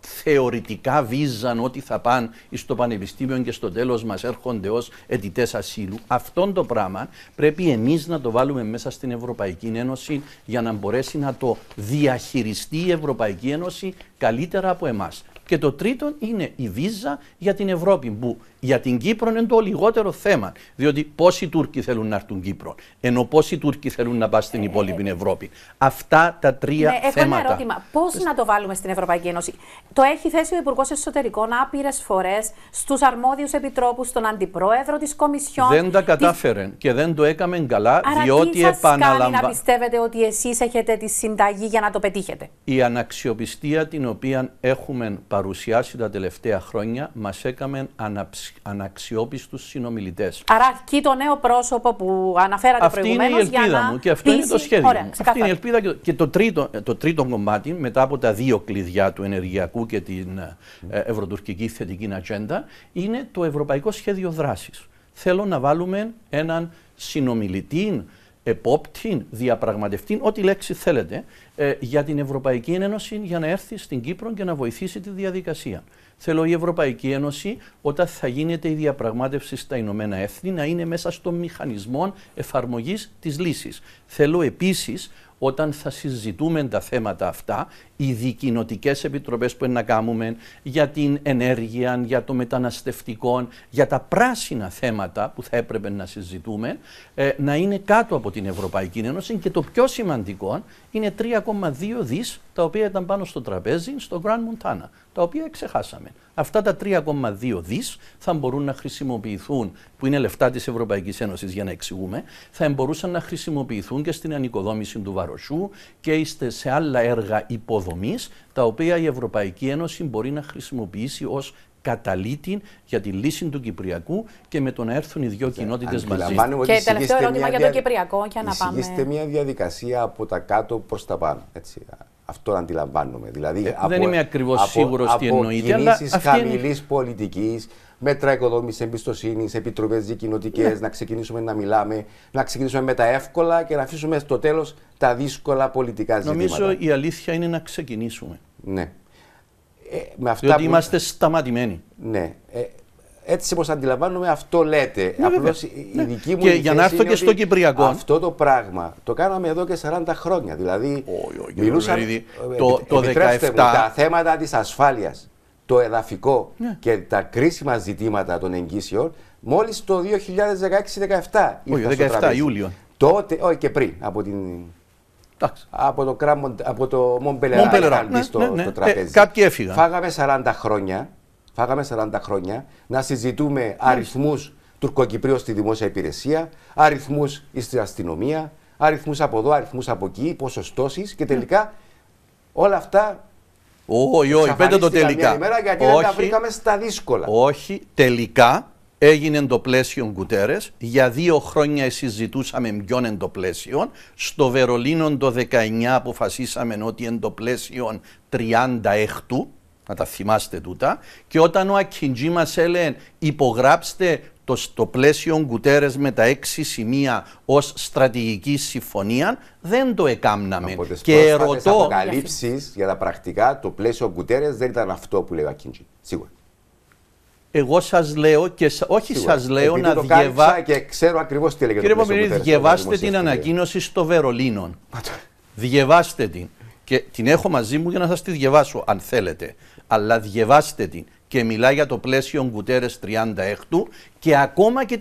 θεωρητικά βίζαν ότι θα πάνε στο πανεπιστήμιο και στο τέλος μας έρχονται ως αιτητές ασύλου. Αυτό το πράγμα πρέπει εμείς να το βάλουμε μέσα στην Ευρωπαϊκή Ένωση για να μπορέσει να το διαχειριστεί η Ευρωπαϊκή Ένωση καλύτερα από εμάς. Και το τρίτο είναι η βίζα για την Ευρώπη που για την Κύπρο είναι το λιγότερο θέμα. Διότι πόσοι Τούρκοι θέλουν να έρθουν Κύπρο, ενώ πόσοι Τούρκοι θέλουν να πάνε στην ε, ε, υπόλοιπη ε. Ευρώπη. Αυτά τα τρία ναι, θέματα. Έχω ένα ερώτημα. Πώς να το βάλουμε στην Ευρωπαϊκή Ένωση. Το έχει θέσει ο Υπουργός Εσωτερικών άπειρες φορές στους αρμόδιους επιτρόπους, στον αντιπρόεδρο της Κομισιόν. Δεν τα κατάφερε και δεν το έκαμε καλά, Άρα διότι επαναλαμβάνω. σας να πιστεύετε ότι εσείς έχετε τη συνταγή για να το πετύχετε. Η αναξιοπιστία την οποία έχουμε παρουσιάσει τα τελευταία χρόνια μας έκαμε αναψηφιστή αναξιόπιστους συνομιλητές. Άρα εκεί το νέο πρόσωπο που αναφέρατε αυτή προηγουμένως είναι η ελπίδα μου και αυτό είναι το σχέδιο Ωραία, μου. Αυτή είναι η ελπίδα και, και το, τρίτο, το τρίτο κομμάτι μετά από τα δύο κλειδιά του ενεργειακού και την ε, ευρωτουρκική θετική ατζέντα είναι το ευρωπαϊκό σχέδιο δράσης. Θέλω να βάλουμε έναν συνομιλητή επόπτη, διαπραγματευτή, ό,τι λέξη θέλετε, ε, για την Ευρωπαϊκή Ένωση για να έρθει στην Κύπρο και να βοηθήσει τη διαδικασία. Θέλω η Ευρωπαϊκή Ένωση όταν θα γίνεται η διαπραγμάτευση στα Ηνωμένα Έθνη να είναι μέσα στο μηχανισμό εφαρμογής της λύσης. Θέλω επίσης όταν θα συζητούμε τα θέματα αυτά, οι δικοινοτικές επιτροπές που είναι να κάνουμε για την ενέργεια, για το μεταναστευτικό, για τα πράσινα θέματα που θα έπρεπε να συζητούμε, ε, να είναι κάτω από την Ευρωπαϊκή Ένωση. Και το πιο σημαντικό είναι 3,2 δις τα οποία ήταν πάνω στο τραπέζι στο Grand Montana τα οποία ξεχάσαμε. Αυτά τα 3,2 δις θα μπορούν να χρησιμοποιηθούν, που είναι λεφτά της Ευρωπαϊκής Ένωσης για να εξηγούμε, θα μπορούσαν να χρησιμοποιηθούν και στην ανοικοδόμηση του Βαροσού και σε άλλα έργα υποδομής, τα οποία η Ευρωπαϊκή Ένωση μπορεί να χρησιμοποιήσει ως καταλήτη για τη λύση του Κυπριακού και με το να έρθουν οι δύο ναι, κοινότητες μαζί. Και τελευταίο ερώτημα για το Κυπριακό, για να πάμε. μια διαδικασία από τα κάτω προς τα πάνω. Έτσι. Αυτό αντιλαμβάνομαι. Δηλαδή, από, ε, δεν είμαι ακριβώς σίγουρος τι εννοείται. κινήσει χαμηλή είναι... πολιτικής, μέτρα οικοδόμησης εμπιστοσύνης, επιτροπές δικοινοτικές, ναι. να ξεκινήσουμε να μιλάμε, να ξεκινήσουμε με τα εύκολα και να αφήσουμε στο τέλος τα δύσκολα πολιτικά ζητήματα. Νομίζω η αλήθεια είναι να ξεκινήσουμε. Ναι. Ε, με αυτά Διότι είμαστε σταματημένοι. Ναι. Ε, έτσι όπως αντιλαμβάνομαι, αυτό λέτε. Ναι, η ναι. δική μου. Και για να έρθω και στο Κυπριακό. Αυτό το πράγμα το κάναμε εδώ και 40 χρόνια. Δηλαδή, μιλούσαμε. Το, το μου, τα θέματα της ασφάλειας, το εδαφικό ναι. και τα κρίσιμα ζητήματα των εγγύσεων μόλις το 2016-17. Όχι, 17 Ιούλιο. Τότε, όχι και πριν από την από το, κράμον, από το ναι, ε, τραπέζι. Ε, κάποιοι έφυγαν. Φάγαμε 40 χρόνια φάγαμε 40 χρόνια να συζητούμε αριθμούς Τουρκοκυπρίου στη δημόσια υπηρεσία, αριθμούς στην αστυνομία, αριθμούς από εδώ, αριθμούς από εκεί, ποσοστώσεις και τελικά όλα αυτά. Όχι, όχι, πέντε το τελικά. Μέρα γιατί όχι, δεν τα βρήκαμε στα δύσκολα. Όχι, τελικά έγινε το πλαίσιο Γκουτέρες. Για δύο χρόνια συζητούσαμε ποιον εν το πλαίσιο. Στο Βερολίνο το 19 αποφασίσαμε ότι εν το πλαίσιο 30 έκτου να τα θυμάστε τούτα. Και όταν ο Ακιντζή μας έλεγε υπογράψτε το στο πλαίσιο Γκουτέρες με τα έξι σημεία ως στρατηγική συμφωνία, δεν το εκάμναμε. Από και ερωτώ. αποκαλύψεις για τα πρακτικά, το πλαίσιο Γκουτέρες δεν ήταν αυτό που λέει ο Ακιντζή. Σίγουρα. Εγώ σας λέω και όχι σας λέω να διαβάσετε. και ξέρω ακριβώς τι έλεγε Κύριε Παπαδίδη, διαβάστε την ανακοίνωση στο Βερολίνο. διαβάστε την. Και την έχω μαζί μου για να σας τη διαβάσω, αν θέλετε αλλά διαβάστε την και μιλά για το πλαίσιο Γκουτέρες 36 και ακόμα και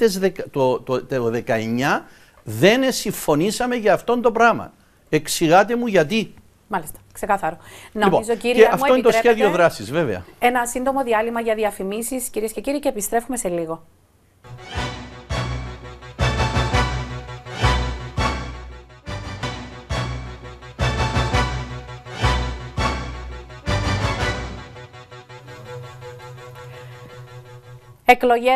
το, το, το 19 δεν συμφωνήσαμε για αυτό το πράγμα. Εξηγάτε μου γιατί. Μάλιστα, ξεκάθαρο. Λοιπόν, Νομίζω, κύριε, και αυτό είναι το σχέδιο δράσης, βέβαια. Ένα σύντομο διάλειμμα για διαφημίσεις, κυρίες και κύριοι, και επιστρέφουμε σε λίγο. Εκλογές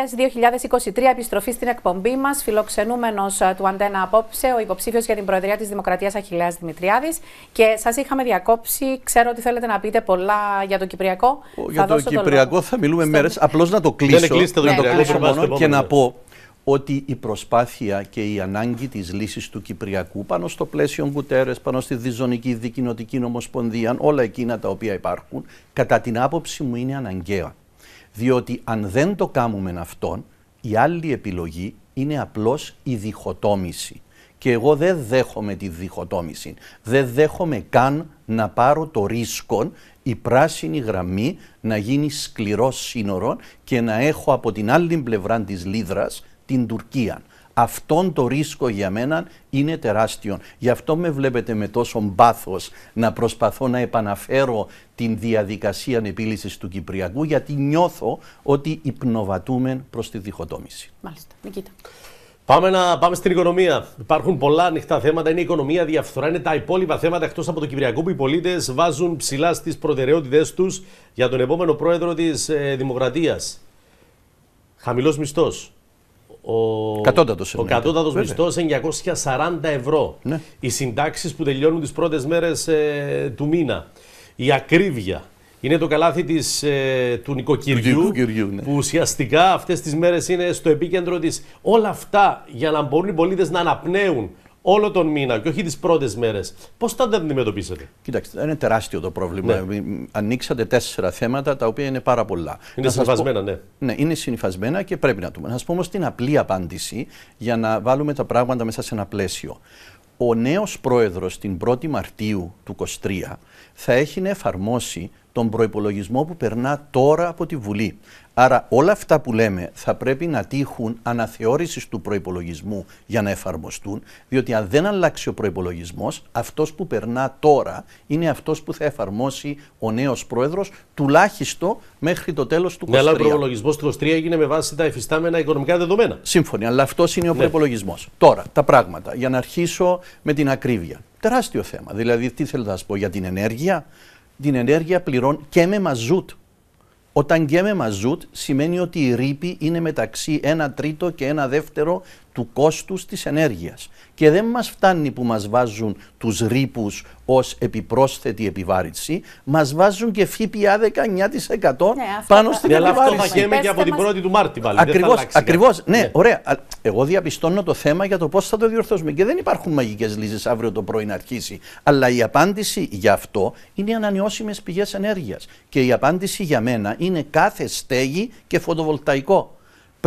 2023, επιστροφή στην εκπομπή μας. Φιλοξενούμενος ε, του Αντένα απόψε, ο υποψήφιος για την Προεδρία της Δημοκρατίας Αχηλέα Δημητριάδης. Και σας είχαμε διακόψει. Ξέρω ότι θέλετε να πείτε πολλά για το Κυπριακό. Για το Κυπριακό θα μιλούμε στο... μέρες. Απλώς να το κλείσω, να και να πω ότι η προσπάθεια και η ανάγκη της λύσης του Κυπριακού πάνω στο πλαίσιο Γκουτέρες, πάνω στη διζωνική δικοινοτική νομοσπονδία, όλα εκείνα τα οποία υπάρχουν, κατά την άποψη μου είναι αναγκαία. Διότι αν δεν το κάνουμε αυτόν, η άλλη επιλογή είναι απλώς η διχοτόμηση. Και εγώ δεν δέχομαι τη διχοτόμηση. Δεν δέχομαι καν να πάρω το ρίσκο η πράσινη γραμμή να γίνει σκληρός σύνορο και να έχω από την άλλη πλευρά της Λίδρας την Τουρκία. Αυτόν το ρίσκο για μένα είναι τεράστιο. Γι' αυτό με βλέπετε με τόσο πάθος να προσπαθώ να επαναφέρω την διαδικασία επίλυσης του Κυπριακού γιατί νιώθω ότι υπνοβατούμε προς τη διχοτόμηση. Μάλιστα. Νικήτα. Πάμε, να, πάμε στην οικονομία. Υπάρχουν πολλά ανοιχτά θέματα. Είναι η οικονομία, διαφθορά, είναι τα υπόλοιπα θέματα εκτός από το Κυπριακό που οι πολίτες βάζουν ψηλά στις προτεραιότητές τους για τον επόμενο πρόεδρο της ε, Δημοκρατίας. Χαμηλός μισθός. Ο κατώτατος, ο κατώτατος μισθός 940 ευρώ. Οι ναι. συντάξεις που τελειώνουν τις πρώτες μέρες ε, του μήνα. Η ακρίβεια. Είναι το καλάθι της, ε, του νοικοκυριού, ναι. που ουσιαστικά αυτές τις μέρες είναι στο επίκεντρο της. Όλα αυτά για να μπορούν οι πολίτες να αναπνέουν όλο τον μήνα και όχι τις πρώτες μέρες. Πώς θα τα αντιμετωπίσετε, Κοιτάξτε, είναι τεράστιο το πρόβλημα. Ναι. Ανοίξατε τέσσερα θέματα τα οποία είναι πάρα πολλά. Είναι να συνυφασμένα, ναι. Ναι, είναι συνυφασμένα και πρέπει να το πούμε. Να σας πω όμως την απλή απάντηση για να βάλουμε τα πράγματα μέσα σε ένα πλαίσιο. Ο νέος πρόεδρος την 1η Μαρτίου του 23 θα έχει να εφαρμόσει τον προπολογισμό που περνά τώρα από τη Βουλή. Άρα όλα αυτά που λέμε θα πρέπει να τύχουν αναθεώρησης του προϋπολογισμού για να εφαρμοστούν, διότι αν δεν αλλάξει ο προϋπολογισμός, αυτός που περνά τώρα είναι αυτός που θα εφαρμόσει ο νέος πρόεδρος, τουλάχιστον μέχρι το τέλος του 2023. Ναι, αλλά ο προϋπολογισμός του 2023 έγινε με βάση τα εφιστάμενα οικονομικά δεδομένα. Σύμφωνοι, αλλά αυτός είναι ο ναι. Τώρα, τα πράγματα, για να αρχίσω με την ακρίβεια. Τεράστιο θέμα. Δηλαδή, τι θέλω να σας πω για την ενέργεια. Την ενέργεια πληρών και με μαζούτ όταν γέμε μαζούτ σημαίνει ότι η ρήπη είναι μεταξύ ένα τρίτο και ένα δεύτερο του κόστους της ενέργειας. Και δεν μας φτάνει που μας βάζουν τους ρήπους ως επιπρόσθετη επιβάρυνση, μας βάζουν και ΦΠΑ 19% ναι, πάνω στην επιβάρυνση. Ναι, αλλά αυτό θα γίνει και από την 1η του Μάρτη πάλι. Ακριβώς, ακριβώς ναι, ναι. ωραία. Εγώ διαπιστώνω το θέμα για το πώς θα το διορθώσουμε και δεν υπάρχουν μαγικές λύσεις αύριο το πρωί να αρχίσει. Αλλά η απάντηση για αυτό είναι οι ανανεώσιμες πηγές ενέργειας. Και η απάντηση για μένα είναι κάθε στέγη και φωτοβολταϊκό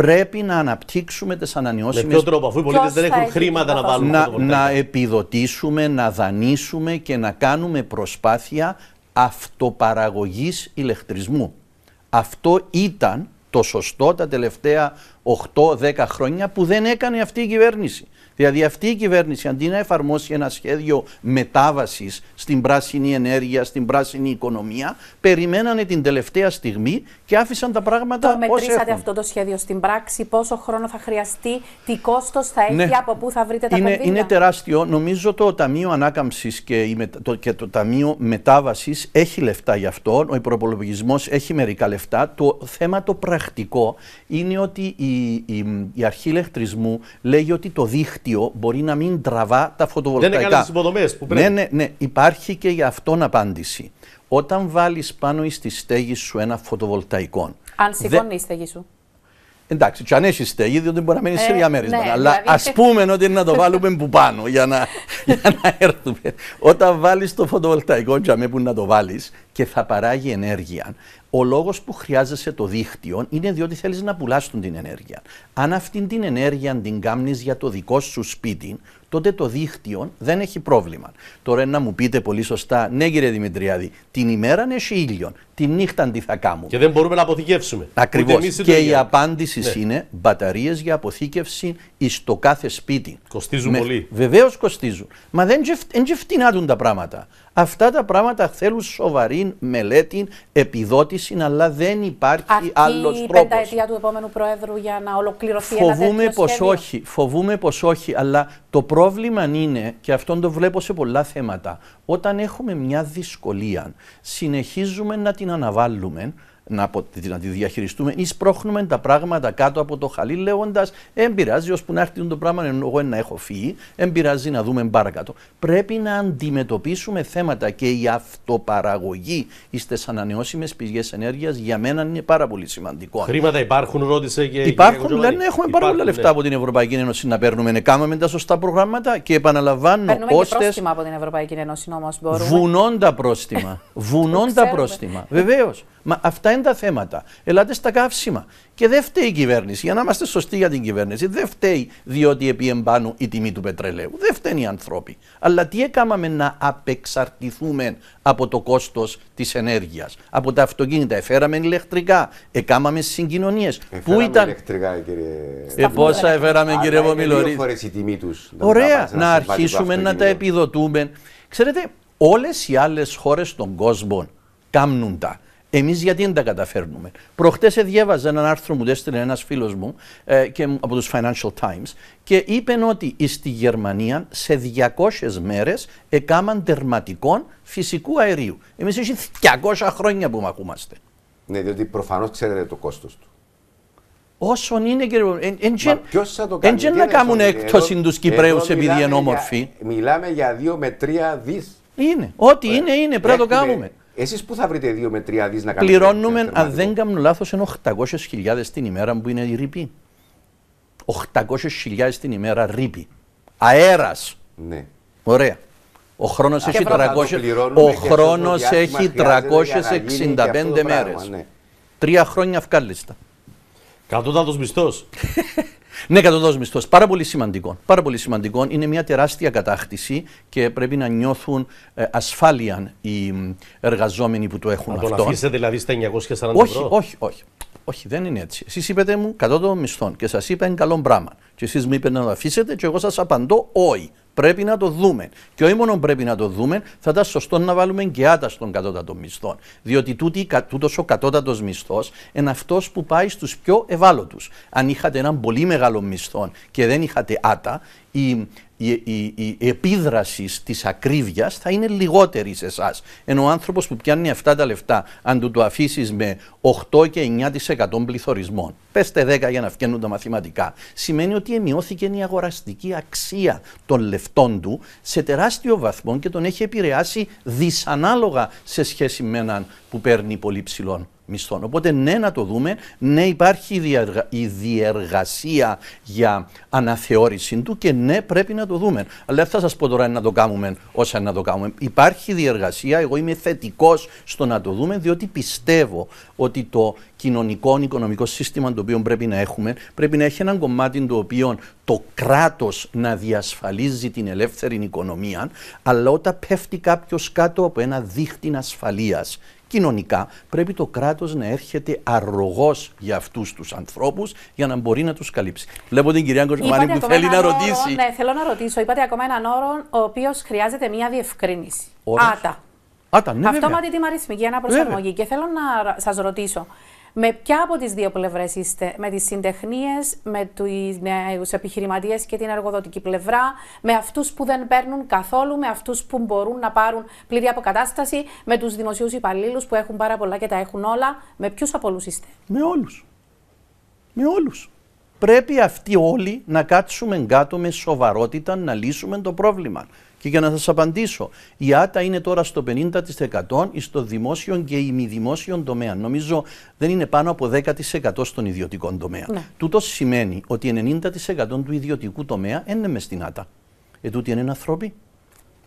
πρέπει να αναπτύξουμε τις ανανεώσιμες. Με ποιο τρόπο, αφού οι πολίτες δεν έχουν χρήματα να βάλουν. Να, να επιδοτήσουμε, να δανείσουμε και να κάνουμε προσπάθεια αυτοπαραγωγής ηλεκτρισμού. Αυτό ήταν το σωστό τα τελευταία 8-10 χρόνια που δεν έκανε αυτή η κυβέρνηση. Δηλαδή αυτή η κυβέρνηση αντί να εφαρμόσει ένα σχέδιο μετάβασης στην πράσινη ενέργεια, στην πράσινη οικονομία, περιμένανε την τελευταία στιγμή και άφησαν τα πράγματα Το μετρήσατε αυτό το σχέδιο στην πράξη, πόσο χρόνο θα χρειαστεί, τι κόστος θα έχει, ναι. από πού θα βρείτε τα είναι, Είναι τεράστιο. Νομίζω το Ταμείο Ανάκαμψης και, το, και το Ταμείο Μετάβασης έχει λεφτά γι' αυτό, ο προπολογισμό έχει μερικά λεφτά. Το θέμα το πρακτικό είναι ότι η, η, η αρχή ηλεκτρισμού λέγει ότι το δίχτυ μπορεί να μην τραβά τα φωτοβολταϊκά. Δεν καλές καλές υποδομές που πρέπει. Ναι, ναι, ναι Υπάρχει και για αυτόν απάντηση. Όταν βάλεις πάνω στη στέγη σου ένα φωτοβολταϊκό. Αν σηκώνει Δε... η στέγη σου. Εντάξει, και αν έχει στέγη, διότι μπορεί να μείνει ε, σε τρία ναι, Αλλά α δηλαδή- πούμε ότι είναι να το βάλουμε που πάνω για να, για να έρθουμε. Όταν βάλεις το φωτοβολταϊκό, τζαμί που να το βάλεις και θα παράγει ενέργεια. Ο λόγος που χρειάζεσαι το δίχτυο είναι διότι θέλεις να πουλάσουν την ενέργεια. Αν αυτή την ενέργεια την κάνεις για το δικό σου σπίτι, τότε το δίκτυο δεν έχει πρόβλημα. Τώρα να μου πείτε πολύ σωστά, ναι κύριε Δημητριάδη, την ημέρα έχει ήλιον, την νύχτα τι θα κάνουμε. Και δεν μπορούμε να αποθηκεύσουμε. Ακριβώ. Και η απάντηση ναι. είναι μπαταρίες για αποθήκευση στο κάθε σπίτι. Κοστίζουν Με... πολύ. Βεβαίως κοστίζουν. Μα δεν τζεφτινάτουν τα πράγματα. Αυτά τα πράγματα θέλουν σοβαρή μελέτη, επιδότηση, αλλά δεν υπάρχει άλλο τρόπο. η πενταετία του επόμενου Προέδρου για να ολοκληρωθεί Φοβούμε ένα τέτοιο πως Φοβούμε πως όχι, αλλά το πρόβλημα είναι, και αυτό το βλέπω σε πολλά θέματα, όταν έχουμε μια δυσκολία, συνεχίζουμε να την αναβάλουμε να, να τη διαχειριστούμε ή σπρώχνουμε τα πράγματα κάτω από το χαλί λέγοντας «Εν πειράζει, ώσπου να έρθει το πράγμα εγώ να έχω φύγει, εν πειράζει να δούμε παρακάτω». Πρέπει να αντιμετωπίσουμε θέματα και η αυτοπαραγωγή στι ανανεώσιμες πηγές ενέργειας για μένα είναι πάρα πολύ σημαντικό. Χρήματα υπάρχουν, ρώτησε και Υπάρχουν, λένε, έχουμε υπάρχουν, πάρα πολλά λεφτά ναι. από την Ευρωπαϊκή Ένωση να παίρνουμε, να κάνουμε τα σωστά προγράμματα και επαναλαμβάνω Παίρνουμε πρόστιμα από την Ευρωπαϊκή Ένωση πρόστιμα, βουνών Μα αυτά είναι τα θέματα. Ελάτε στα καύσιμα. Και δεν φταίει η κυβέρνηση. Για να είμαστε σωστοί για την κυβέρνηση, δεν φταίει διότι επί εμπάνου η τιμή του πετρελαίου. Δεν φταίνουν οι ανθρώποι. Αλλά τι έκαναμε να απεξαρτηθούμε από το κόστος της ενέργειας. Από τα αυτοκίνητα. Εφέραμε ηλεκτρικά. Έκαναμε συγκοινωνίες. Πού ήταν. ηλεκτρικά, κύριε. Ε, πόσα εφέραμε, κύριε Βομιλωρή. η τιμή τους. Ωραία. Να αρχίσουμε να τα επιδοτούμε. Ξέρετε, όλες οι άλλες χώρες των κόσμων κάμνουν τα. Εμείς γιατί δεν τα καταφέρνουμε. Προχτές διέβαζα έναν άρθρο που έστειλε ένας φίλος μου ε, και, από τους Financial Times και είπε ότι στη Γερμανία σε 200 μέρε έκαναν τερματικών φυσικού αερίου. Εμείς έχει 200 χρόνια που μακούμαστε. Ναι, διότι προφανώς ξέρετε το κόστος του. Όσον είναι και. Εντζεν να κάνουν έκπτωση του Κυπραίου επειδή είναι όμορφοι. Μιλάμε για 2 με 3 δις. Είναι. Ό,τι είναι, είναι. Πρέπει να το κάνουμε. Εσείς πού θα βρείτε δύο με τρία δις να κάνετε. Πληρώνουμε, αν δεν κάνω λάθος, είναι 800.000 την ημέρα που είναι η ρήπη. 800.000 την ημέρα ρήπη. Αέρας. Ναι. Ωραία. Ο χρόνος έχει 300. Ο χρόνος έχει 365 μέρες. Ναι. Τρία χρόνια αυκάλιστα. Κατώτατο μισθό. Ναι, το μισθός. Πάρα πολύ σημαντικό. Πάρα πολύ σημαντικό. Είναι μια τεράστια κατάκτηση και πρέπει να νιώθουν ε, ασφάλεια οι εργαζόμενοι που το έχουν αυτό. Να το αφήσετε δηλαδή στα 940 όχι, ευρώ. Όχι, όχι, όχι. Όχι, δεν είναι έτσι. Εσείς είπατε μου κατώτατο μισθό και σας είπα ένα καλό πράγμα. Και εσείς μου είπε να το αφήσετε, και εγώ σας απαντώ όχι. Πρέπει να το δούμε. Και όχι μόνο πρέπει να το δούμε, θα ήταν σωστό να βάλουμε και άτα στον κατώτατο μισθό. Διότι τούτος ο κατώτατος μισθός είναι αυτός που πάει στους πιο ευάλωτους. Αν είχατε έναν πολύ μεγάλο μισθό και δεν είχατε άτα, η, η, η, η επίδραση της ακρίβειας θα είναι λιγότερη σε εσάς. Ενώ ο άνθρωπος που πιάνει αυτά τα λεφτά, αν του το αφήσεις με 8 και 9% πληθωρισμών, πέστε 10 για να φτιανούν τα μαθηματικά, σημαίνει ότι εμειώθηκε η αγοραστική αξία των λεφτών του σε τεράστιο βαθμό και τον έχει επηρεάσει δυσανάλογα σε σχέση με έναν που παίρνει πολύ ψηλό μισθών. Οπότε ναι να το δούμε, ναι υπάρχει η διεργασία για αναθεώρηση του και ναι πρέπει να το δούμε. Αλλά δεν θα σας πω τώρα να το κάνουμε όσα να το κάνουμε. Υπάρχει διεργασία, εγώ είμαι θετικός στο να το δούμε διότι πιστεύω ότι το κοινωνικό, οικονομικό σύστημα το οποίο πρέπει να έχουμε πρέπει να έχει έναν κομμάτι το οποίο το κράτος να διασφαλίζει την ελεύθερη οικονομία αλλά όταν πέφτει κάποιος κάτω από ένα δίχτυν ασφαλείας κοινωνικά, πρέπει το κράτος να έρχεται αρρωγός για αυτούς τους ανθρώπους για να μπορεί να τους καλύψει. Βλέπω την κυρία Κοσμάνη που θέλει να ρωτήσει. Ναι, θέλω να ρωτήσω. Είπατε ακόμα έναν όρο ο οποίος χρειάζεται μια διευκρίνηση. Άτα. Άτα, ναι, Αυτόματη τιμαρισμική αναπροσαρμογή. Και θέλω να σα ρωτήσω, με ποια από τις δύο πλευρές είστε, με τις συντεχνίες, με τους επιχειρηματίες και την εργοδοτική πλευρά, με αυτούς που δεν παίρνουν καθόλου, με αυτούς που μπορούν να πάρουν πλήρη αποκατάσταση, με τους δημοσίους υπαλλήλους που έχουν πάρα πολλά και τα έχουν όλα. Με ποιους από όλους είστε. Με όλους. Με όλους. Πρέπει αυτοί όλοι να κάτσουμε κάτω με σοβαρότητα να λύσουμε το πρόβλημα. Και για να σας απαντήσω, η ΆΤΑ είναι τώρα στο 50% στο δημόσιο και ημιδημόσιο τομέα. Νομίζω δεν είναι πάνω από 10% στον ιδιωτικό τομέα. Ναι. Τούτος σημαίνει ότι 90% του ιδιωτικού τομέα είναι μες στην ΆΤΑ. Ε, τούτοι είναι άνθρωποι.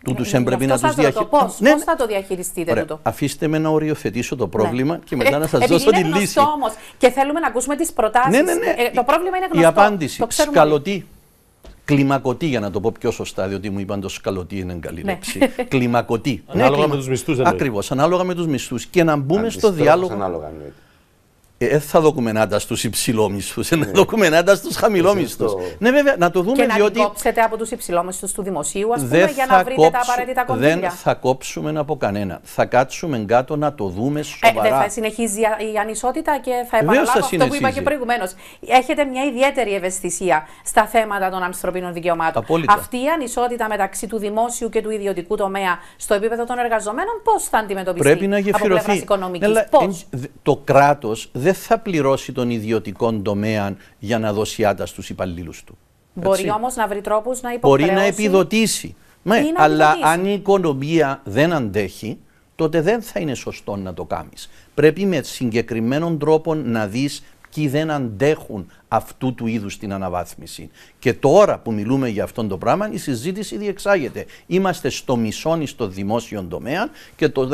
Τούτους ε, ναι, έπρεπε να του διαχειριστείτε. Πώς ναι. θα το διαχειριστείτε Ωραία. τούτο. Αφήστε με να οριοθετήσω το πρόβλημα ε, και μετά να σας δώσω τη λύση. Όμως και θέλουμε να ακούσουμε τις προτάσεις. Ναι, ναι, ναι. Ε, το πρόβλημα είναι γνωστό. Η απάντηση. Σκαλωτή κλιμακωτή, για να το πω πιο σωστά, διότι μου είπαν το σκαλωτή είναι καλή ναι. λέξη. κλιμακωτή. Ανάλογα ναι, με τους μισθούς, Ακριβώς, ανάλογα με τους μισθούς. Και να μπούμε στο διάλογο. Ανάλογα, ε, ε, θα δοκουμενάτα στου υψηλόμισθους, ε, ναι. να δοκουμενάτα στου χαμηλόμισθου. Ναι, βέβαια, να το δούμε και διότι. Να κόψετε από τους υψηλόμισθους του δημοσίου, ας πούμε, για να βρείτε τα απαραίτητα κονδύλια. Δεν θα κόψουμε από κανένα. Θα κάτσουμε κάτω να το δούμε ε, σοβαρά. Ε, δεν θα συνεχίζει η ανισότητα και θα επαναλάβω αυτό που είπα και προηγουμένως. Έχετε μια ιδιαίτερη ευαισθησία στα θέματα των ανθρωπίνων δικαιωμάτων. Απόλυτα. Αυτή η ανισότητα μεταξύ του δημόσιου και του ιδιωτικού τομέα στο επίπεδο των εργαζομένων, πώς θα αντιμετωπιστεί Πρέπει να γεφυρωθεί. από πλευράς οικονομικής. Ναι, το κράτος δεν δεν θα πληρώσει τον ιδιωτικό τομέα για να δώσει άτα στους υπαλλήλους του. Μπορεί όμως να βρει τρόπους να υποχρεώσει. Μπορεί ναι, να επιδοτήσει. αλλά αν η οικονομία δεν αντέχει, τότε δεν θα είναι σωστό να το κάνεις. Πρέπει με συγκεκριμένον τρόπο να δεις ποιοι δεν αντέχουν αυτού του είδους την αναβάθμιση. Και τώρα που μιλούμε για αυτόν το πράγμα η συζήτηση διεξάγεται. Είμαστε στο μισό στο δημόσιο τομέα και το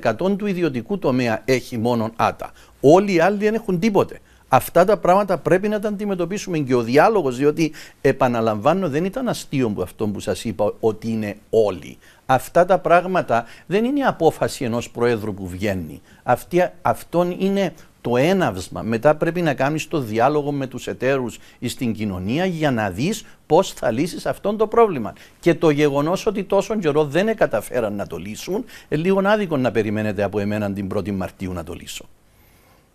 10% του ιδιωτικού τομέα έχει μόνο άτα. Όλοι οι άλλοι δεν έχουν τίποτε. Αυτά τα πράγματα πρέπει να τα αντιμετωπίσουμε και ο διάλογος, διότι επαναλαμβάνω, δεν ήταν αστείο αυτό που σας είπα ότι είναι όλοι. Αυτά τα πράγματα δεν είναι η απόφαση ενός Προέδρου που βγαίνει. Αυτή, αυτόν είναι το έναυσμα. Μετά πρέπει να κάνεις το διάλογο με τους εταίρους στην κοινωνία για να δεις πώς θα λύσεις αυτό το πρόβλημα. Και το γεγονός ότι τόσο καιρό δεν καταφέραν να το λύσουν, ε, λίγο άδικο να περιμένετε από εμένα την 1η Μαρτίου να το λύσω.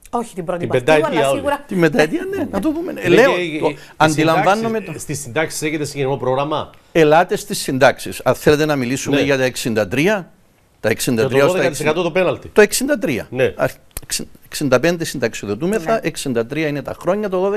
Όχι την πρώτη Μαρτίου, αλλά σίγουρα. Την μεταετία, ναι, να το πούμε. Ε, Λέω, το, αντιλαμβάνομαι το. Στις συντάξεις έχετε συγκεκριμένο πρόγραμμα. Ελάτε στις συντάξεις. Αν θέλετε να μιλήσουμε ναι. για τα 63, τα 63 το το πέναλτι. Το 63. Ναι. 65 συνταξιδοτούμεθα, 63 είναι τα χρόνια, το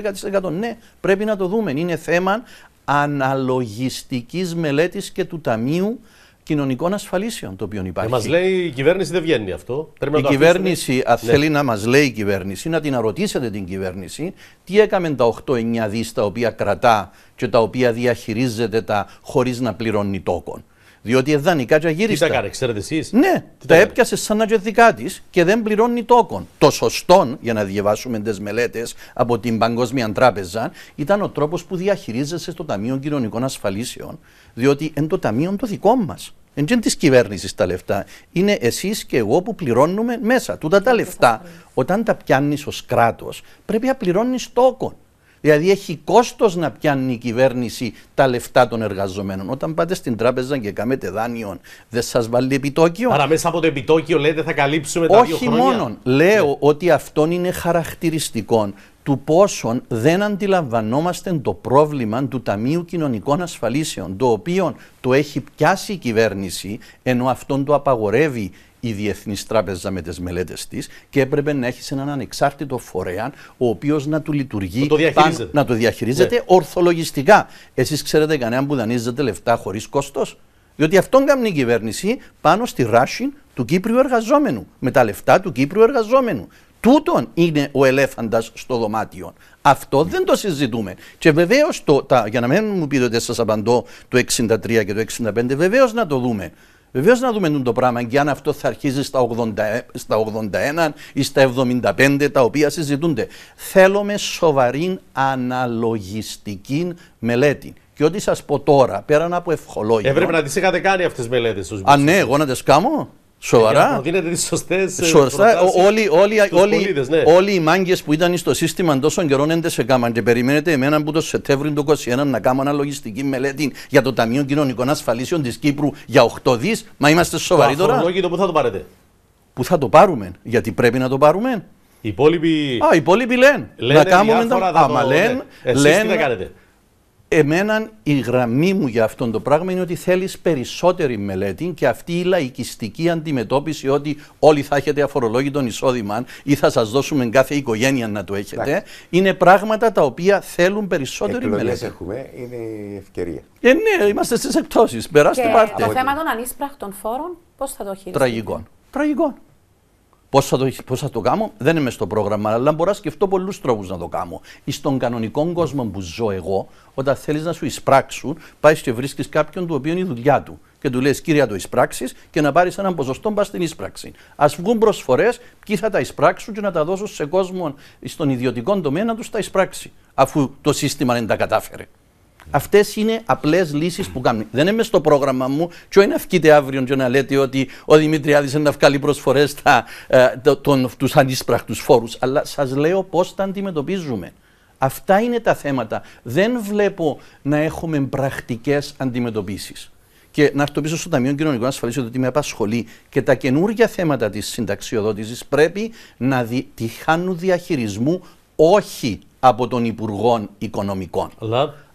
12% ναι, πρέπει να το δούμε. Είναι θέμα αναλογιστικής μελέτης και του Ταμείου κοινωνικών ασφαλίσεων το οποίο υπάρχει. Ε, μας λέει η κυβέρνηση δεν βγαίνει αυτό. η να κυβέρνηση, ναι. θέλει να μας λέει η κυβέρνηση, να την ρωτήσετε την κυβέρνηση, τι έκαμε τα 8-9 δις τα οποία κρατά και τα οποία διαχειρίζεται τα χωρίς να πληρώνει τόκον. Διότι εδανικά και αγύριστα. Τι τα ξέρετε εσείς. Ναι, τα, έπιασε σαν να και δικά τη και δεν πληρώνει τόκον. Το σωστό, για να διαβάσουμε τις μελέτες από την Παγκόσμια Τράπεζα, ήταν ο τρόπος που διαχειρίζεσαι στο Ταμείο Κοινωνικών Ασφαλίσεων. Διότι εν το Ταμείο το δικό μας. Εν και της κυβέρνησης τα λεφτά. Είναι εσείς και εγώ που πληρώνουμε μέσα. Τούτα τα λεφτά, όταν τα πιάνεις ως κράτος, πρέπει να πληρώνεις τόκον. Δηλαδή έχει κόστος να πιάνει η κυβέρνηση τα λεφτά των εργαζομένων. Όταν πάτε στην τράπεζα και κάνετε δάνειο, δεν σας βάλει επιτόκιο. Άρα μέσα από το επιτόκιο λέτε θα καλύψουμε τα Όχι δύο Όχι μόνο. Λέω ναι. ότι αυτό είναι χαρακτηριστικό του πόσον δεν αντιλαμβανόμαστε το πρόβλημα του Ταμείου Κοινωνικών Ασφαλίσεων, το οποίο το έχει πιάσει η κυβέρνηση, ενώ αυτόν το απαγορεύει η Διεθνής Τράπεζα με τις μελέτες της και έπρεπε να έχει έναν ανεξάρτητο φορέα ο οποίος να του λειτουργεί. Να το διαχειρίζεται. να το διαχειρίζεται ναι. ορθολογιστικά. Εσείς ξέρετε κανέναν που δανείζεται λεφτά χωρίς κόστος. Διότι αυτόν κάνει η κυβέρνηση πάνω στη ράσιν του Κύπριου εργαζόμενου. Με τα λεφτά του Κύπριου εργαζόμενου. Τούτον είναι ο ελέφαντας στο δωμάτιο. Αυτό δεν το συζητούμε. Και βεβαίως, για να μην μου πείτε ότι σας απαντώ το 63 και το 65, βεβαίως να το δούμε. Βεβαίως να δούμε το πράγμα και αν αυτό θα αρχίζει στα, 80, στα 81 ή στα 75 τα οποία συζητούνται. Θέλουμε σοβαρή αναλογιστική μελέτη. Και ό,τι σας πω τώρα, πέραν από ευχολόγια. Έπρεπε να τις είχατε κάνει αυτές τις μελέτες του. Α, ναι, εγώ να τις κάνω. Σοβαρά. Δίνετε τις σωστές. Ε, Σωστά. Ναι. Όλοι, οι μάγκες που ήταν στο σύστημα τόσο καιρό δεν σε κάμαν. Και περιμένετε εμένα που το Σεπτέμβριο του 2021 να κάνω αναλογιστική μελέτη για το Ταμείο Κοινωνικών Ασφαλίσεων της Κύπρου για 8 δις. Μα είμαστε σοβαροί τώρα. που θα το πάρετε. Πού θα το πάρουμε. Γιατί πρέπει να το πάρουμε. Οι υπόλοιποι. Α, οι υπόλοιποι λένε. λένε να κάνουμε τα. Άμα λένε. Ναι. Εσείς λένε... Τι θα κάνετε. Εμένα η γραμμή μου για αυτό το πράγμα είναι ότι θέλεις περισσότερη μελέτη και αυτή η λαϊκιστική αντιμετώπιση ότι όλοι θα έχετε αφορολόγητο εισόδημα ή θα σας δώσουμε κάθε οικογένεια να το έχετε είναι πράγματα τα οποία θέλουν περισσότερη Εκλογές μελέτη. έχουμε, είναι η ευκαιρία. Ε, ναι, είμαστε στις εκτόσεις, περάστε πάρτε. το θέμα των ανίσπραχτων φόρων πώς θα το χειριστείτε. Τραγικών. Τραγικών. Πώς θα, το, πώς θα το κάνω, δεν είμαι στο πρόγραμμα, αλλά μπορώ να σκεφτώ πολλούς τρόπους να το κάνω. Εις τον κανονικό κόσμο που ζω εγώ, όταν θέλεις να σου εισπράξουν, πάεις και βρίσκεις κάποιον του οποίου είναι η δουλειά του. Και του λες: Κύριε, το εισπράξεις και να πάρεις έναν ποσοστό, πας στην εισπράξη. Ας βγουν προσφορές, ποιοι θα τα εισπράξουν και να τα δώσουν σε κόσμο στον ιδιωτικό τομέα να τους τα εισπράξει, αφού το σύστημα δεν τα κατάφερε. Αυτές είναι απλές λύσεις που κάνουμε. Δεν είμαι στο πρόγραμμα μου. Τι είναι αυκείτε αύριο και να λέτε ότι ο Δημητριάδης να βγάλει προσφορές ε, του ανίσπρακτου φόρους. Αλλά σας λέω πώς τα αντιμετωπίζουμε. Αυτά είναι τα θέματα. Δεν βλέπω να έχουμε πρακτικές αντιμετωπίσεις. Και να το πίσω στο Ταμείο Κοινωνικών Ασφαλίσεων ότι με απασχολεί και τα καινούργια θέματα της συνταξιοδότησης πρέπει να δι... τη χάνουν διαχειρισμού όχι από τον Υπουργό Οικονομικών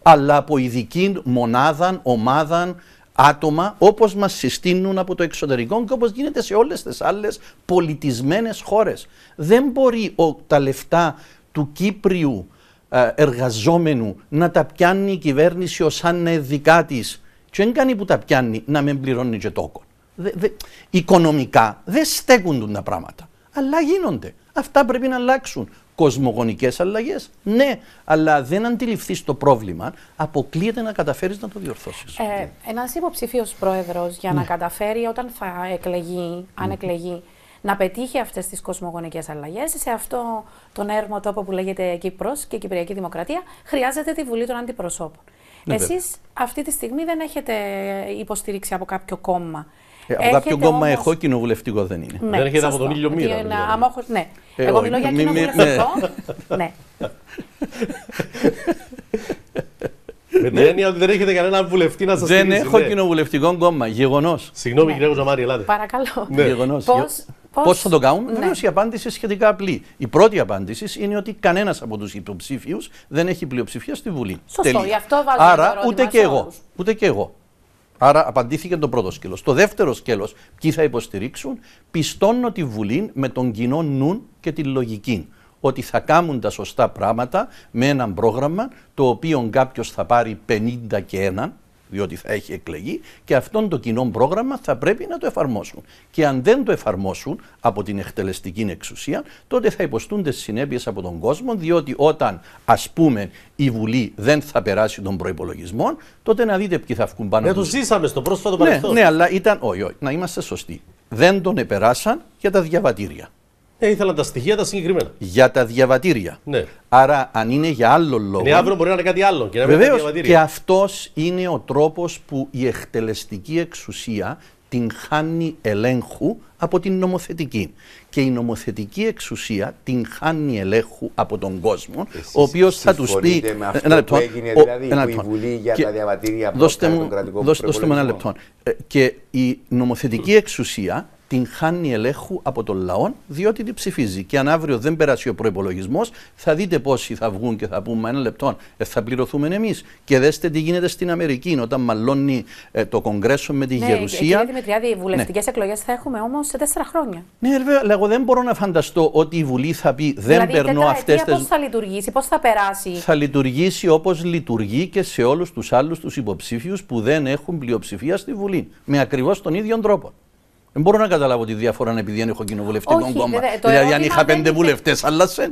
αλλά από ειδική μονάδα, ομάδα, άτομα, όπως μας συστήνουν από το εξωτερικό και όπως γίνεται σε όλες τις άλλες πολιτισμένες χώρες. Δεν μπορεί ο, τα λεφτά του Κύπριου ε, εργαζόμενου να τα πιάνει η κυβέρνηση ως αν είναι δικά της. Και δεν κάνει που τα πιάνει να μην πληρώνει και τόκο. Δε, οικονομικά δεν στέκουν τα πράγματα. Αλλά γίνονται. Αυτά πρέπει να αλλάξουν κοσμογονικές αλλαγές. Ναι, αλλά δεν αντιληφθείς το πρόβλημα, αποκλείεται να καταφέρεις να το διορθώσεις. Ε, Ένας υποψήφιο πρόεδρος για να ναι. καταφέρει όταν θα εκλεγεί, αν ναι. εκλεγεί, να πετύχει αυτές τις κοσμογονικές αλλαγές, σε αυτό τον έρμο τόπο που λέγεται Κύπρος και Κυπριακή Δημοκρατία, χρειάζεται τη Βουλή των Αντιπροσώπων. Ναι, Εσείς αυτή τη στιγμή δεν έχετε υποστήριξη από κάποιο κόμμα. Ε, από κάποιο κόμμα όμως... έχω κοινοβουλευτικό δεν είναι. Ναι, δεν έρχεται από τον ήλιο μοίρα. Ε, δηλαδή. ναι. Ε, Εγώ μιλώ για κοινοβουλευτικό. Ναι. ναι. Με την έννοια ότι δεν έχετε κανένα βουλευτή να σας πει. Δεν έχω ναι. κοινοβουλευτικό κόμμα. Γεγονός. Συγγνώμη, ναι. κύριε Κουζαμάρη, ελάτε. Παρακαλώ. Γεγονός. Πώς θα το κάνουν, ναι. Βεβαίως η απάντηση είναι σχετικά απλή. Η πρώτη απάντηση είναι ότι κανένας από τους υποψήφιους δεν έχει πλειοψηφία στη Βουλή. Σωστό, γι' αυτό βάζω Άρα ούτε και, εγώ, ούτε και εγώ Άρα απαντήθηκε το πρώτο σκέλος. Το δεύτερο σκέλος, ποιοι θα υποστηρίξουν, πιστώνω τη Βουλή με τον κοινό νουν και τη λογική. Ότι θα κάνουν τα σωστά πράγματα με ένα πρόγραμμα το οποίο κάποιος θα πάρει 51 διότι θα έχει εκλεγεί και αυτόν το κοινό πρόγραμμα θα πρέπει να το εφαρμόσουν. Και αν δεν το εφαρμόσουν από την εκτελεστική εξουσία, τότε θα υποστούν τι συνέπειες από τον κόσμο, διότι όταν, ας πούμε, η Βουλή δεν θα περάσει τον προπολογισμό, τότε να δείτε ποιοι θα βγουν πάνω. Δεν ναι, του το ζήσαμε στο πρόσφατο ναι, παρελθόν. Ναι, ναι, αλλά ήταν. Όχι, όχι, να είμαστε σωστοί. Δεν τον επεράσαν για τα διαβατήρια. Ε, ήθελα τα στοιχεία τα συγκεκριμένα. Για τα διαβατήρια. Ναι. Άρα, αν είναι για άλλο λόγο. Ναι, αύριο μπορεί να είναι κάτι άλλο. Και, να Βεβαίως, και αυτός είναι ο τρόπος που η εκτελεστική εξουσία την χάνει ελέγχου από την νομοθετική. Και η νομοθετική εξουσία την χάνει ελέγχου από τον κόσμο, ο οποίος θα τους πει. Με ε, αυτό ένα λεπτό. Που έγινε, δηλαδή, Που η Βουλή για και τα διαβατήρια δώστε μου, τον κρατικό δώστε μου ένα λεπτό. Ε, και η νομοθετική εξουσία την χάνει ελέγχου από τον λαό, διότι την ψηφίζει. Και αν αύριο δεν περάσει ο προπολογισμό, θα δείτε πόσοι θα βγουν και θα πούμε ένα λεπτό, ε, θα πληρωθούμε εμείς. Και δέστε τι γίνεται στην Αμερική, όταν μαλώνει ε, το Κογκρέσο με τη ναι, Γερουσία. Κύριε Δημητριάδη, οι βουλευτικές ναι. εκλογές θα έχουμε όμως σε τέσσερα χρόνια. Ναι, βέβαια, αλλά εγώ δεν μπορώ να φανταστώ ότι η Βουλή θα πει δεν δηλαδή, περνώ αυτές τις. Πώς θα λειτουργήσει, πώς θα περάσει. Θα λειτουργήσει όπως λειτουργεί και σε όλους τους άλλους τους υποψήφιους που δεν έχουν πλειοψηφία στη Βουλή. Με ακριβώς τον ίδιο τρόπο. Δεν μπορώ να καταλάβω τη διαφορά επειδή δεν έχω κοινοβουλευτικό κόμμα. δηλαδή, αν είχα πέντε βουλευτές, άλλασε.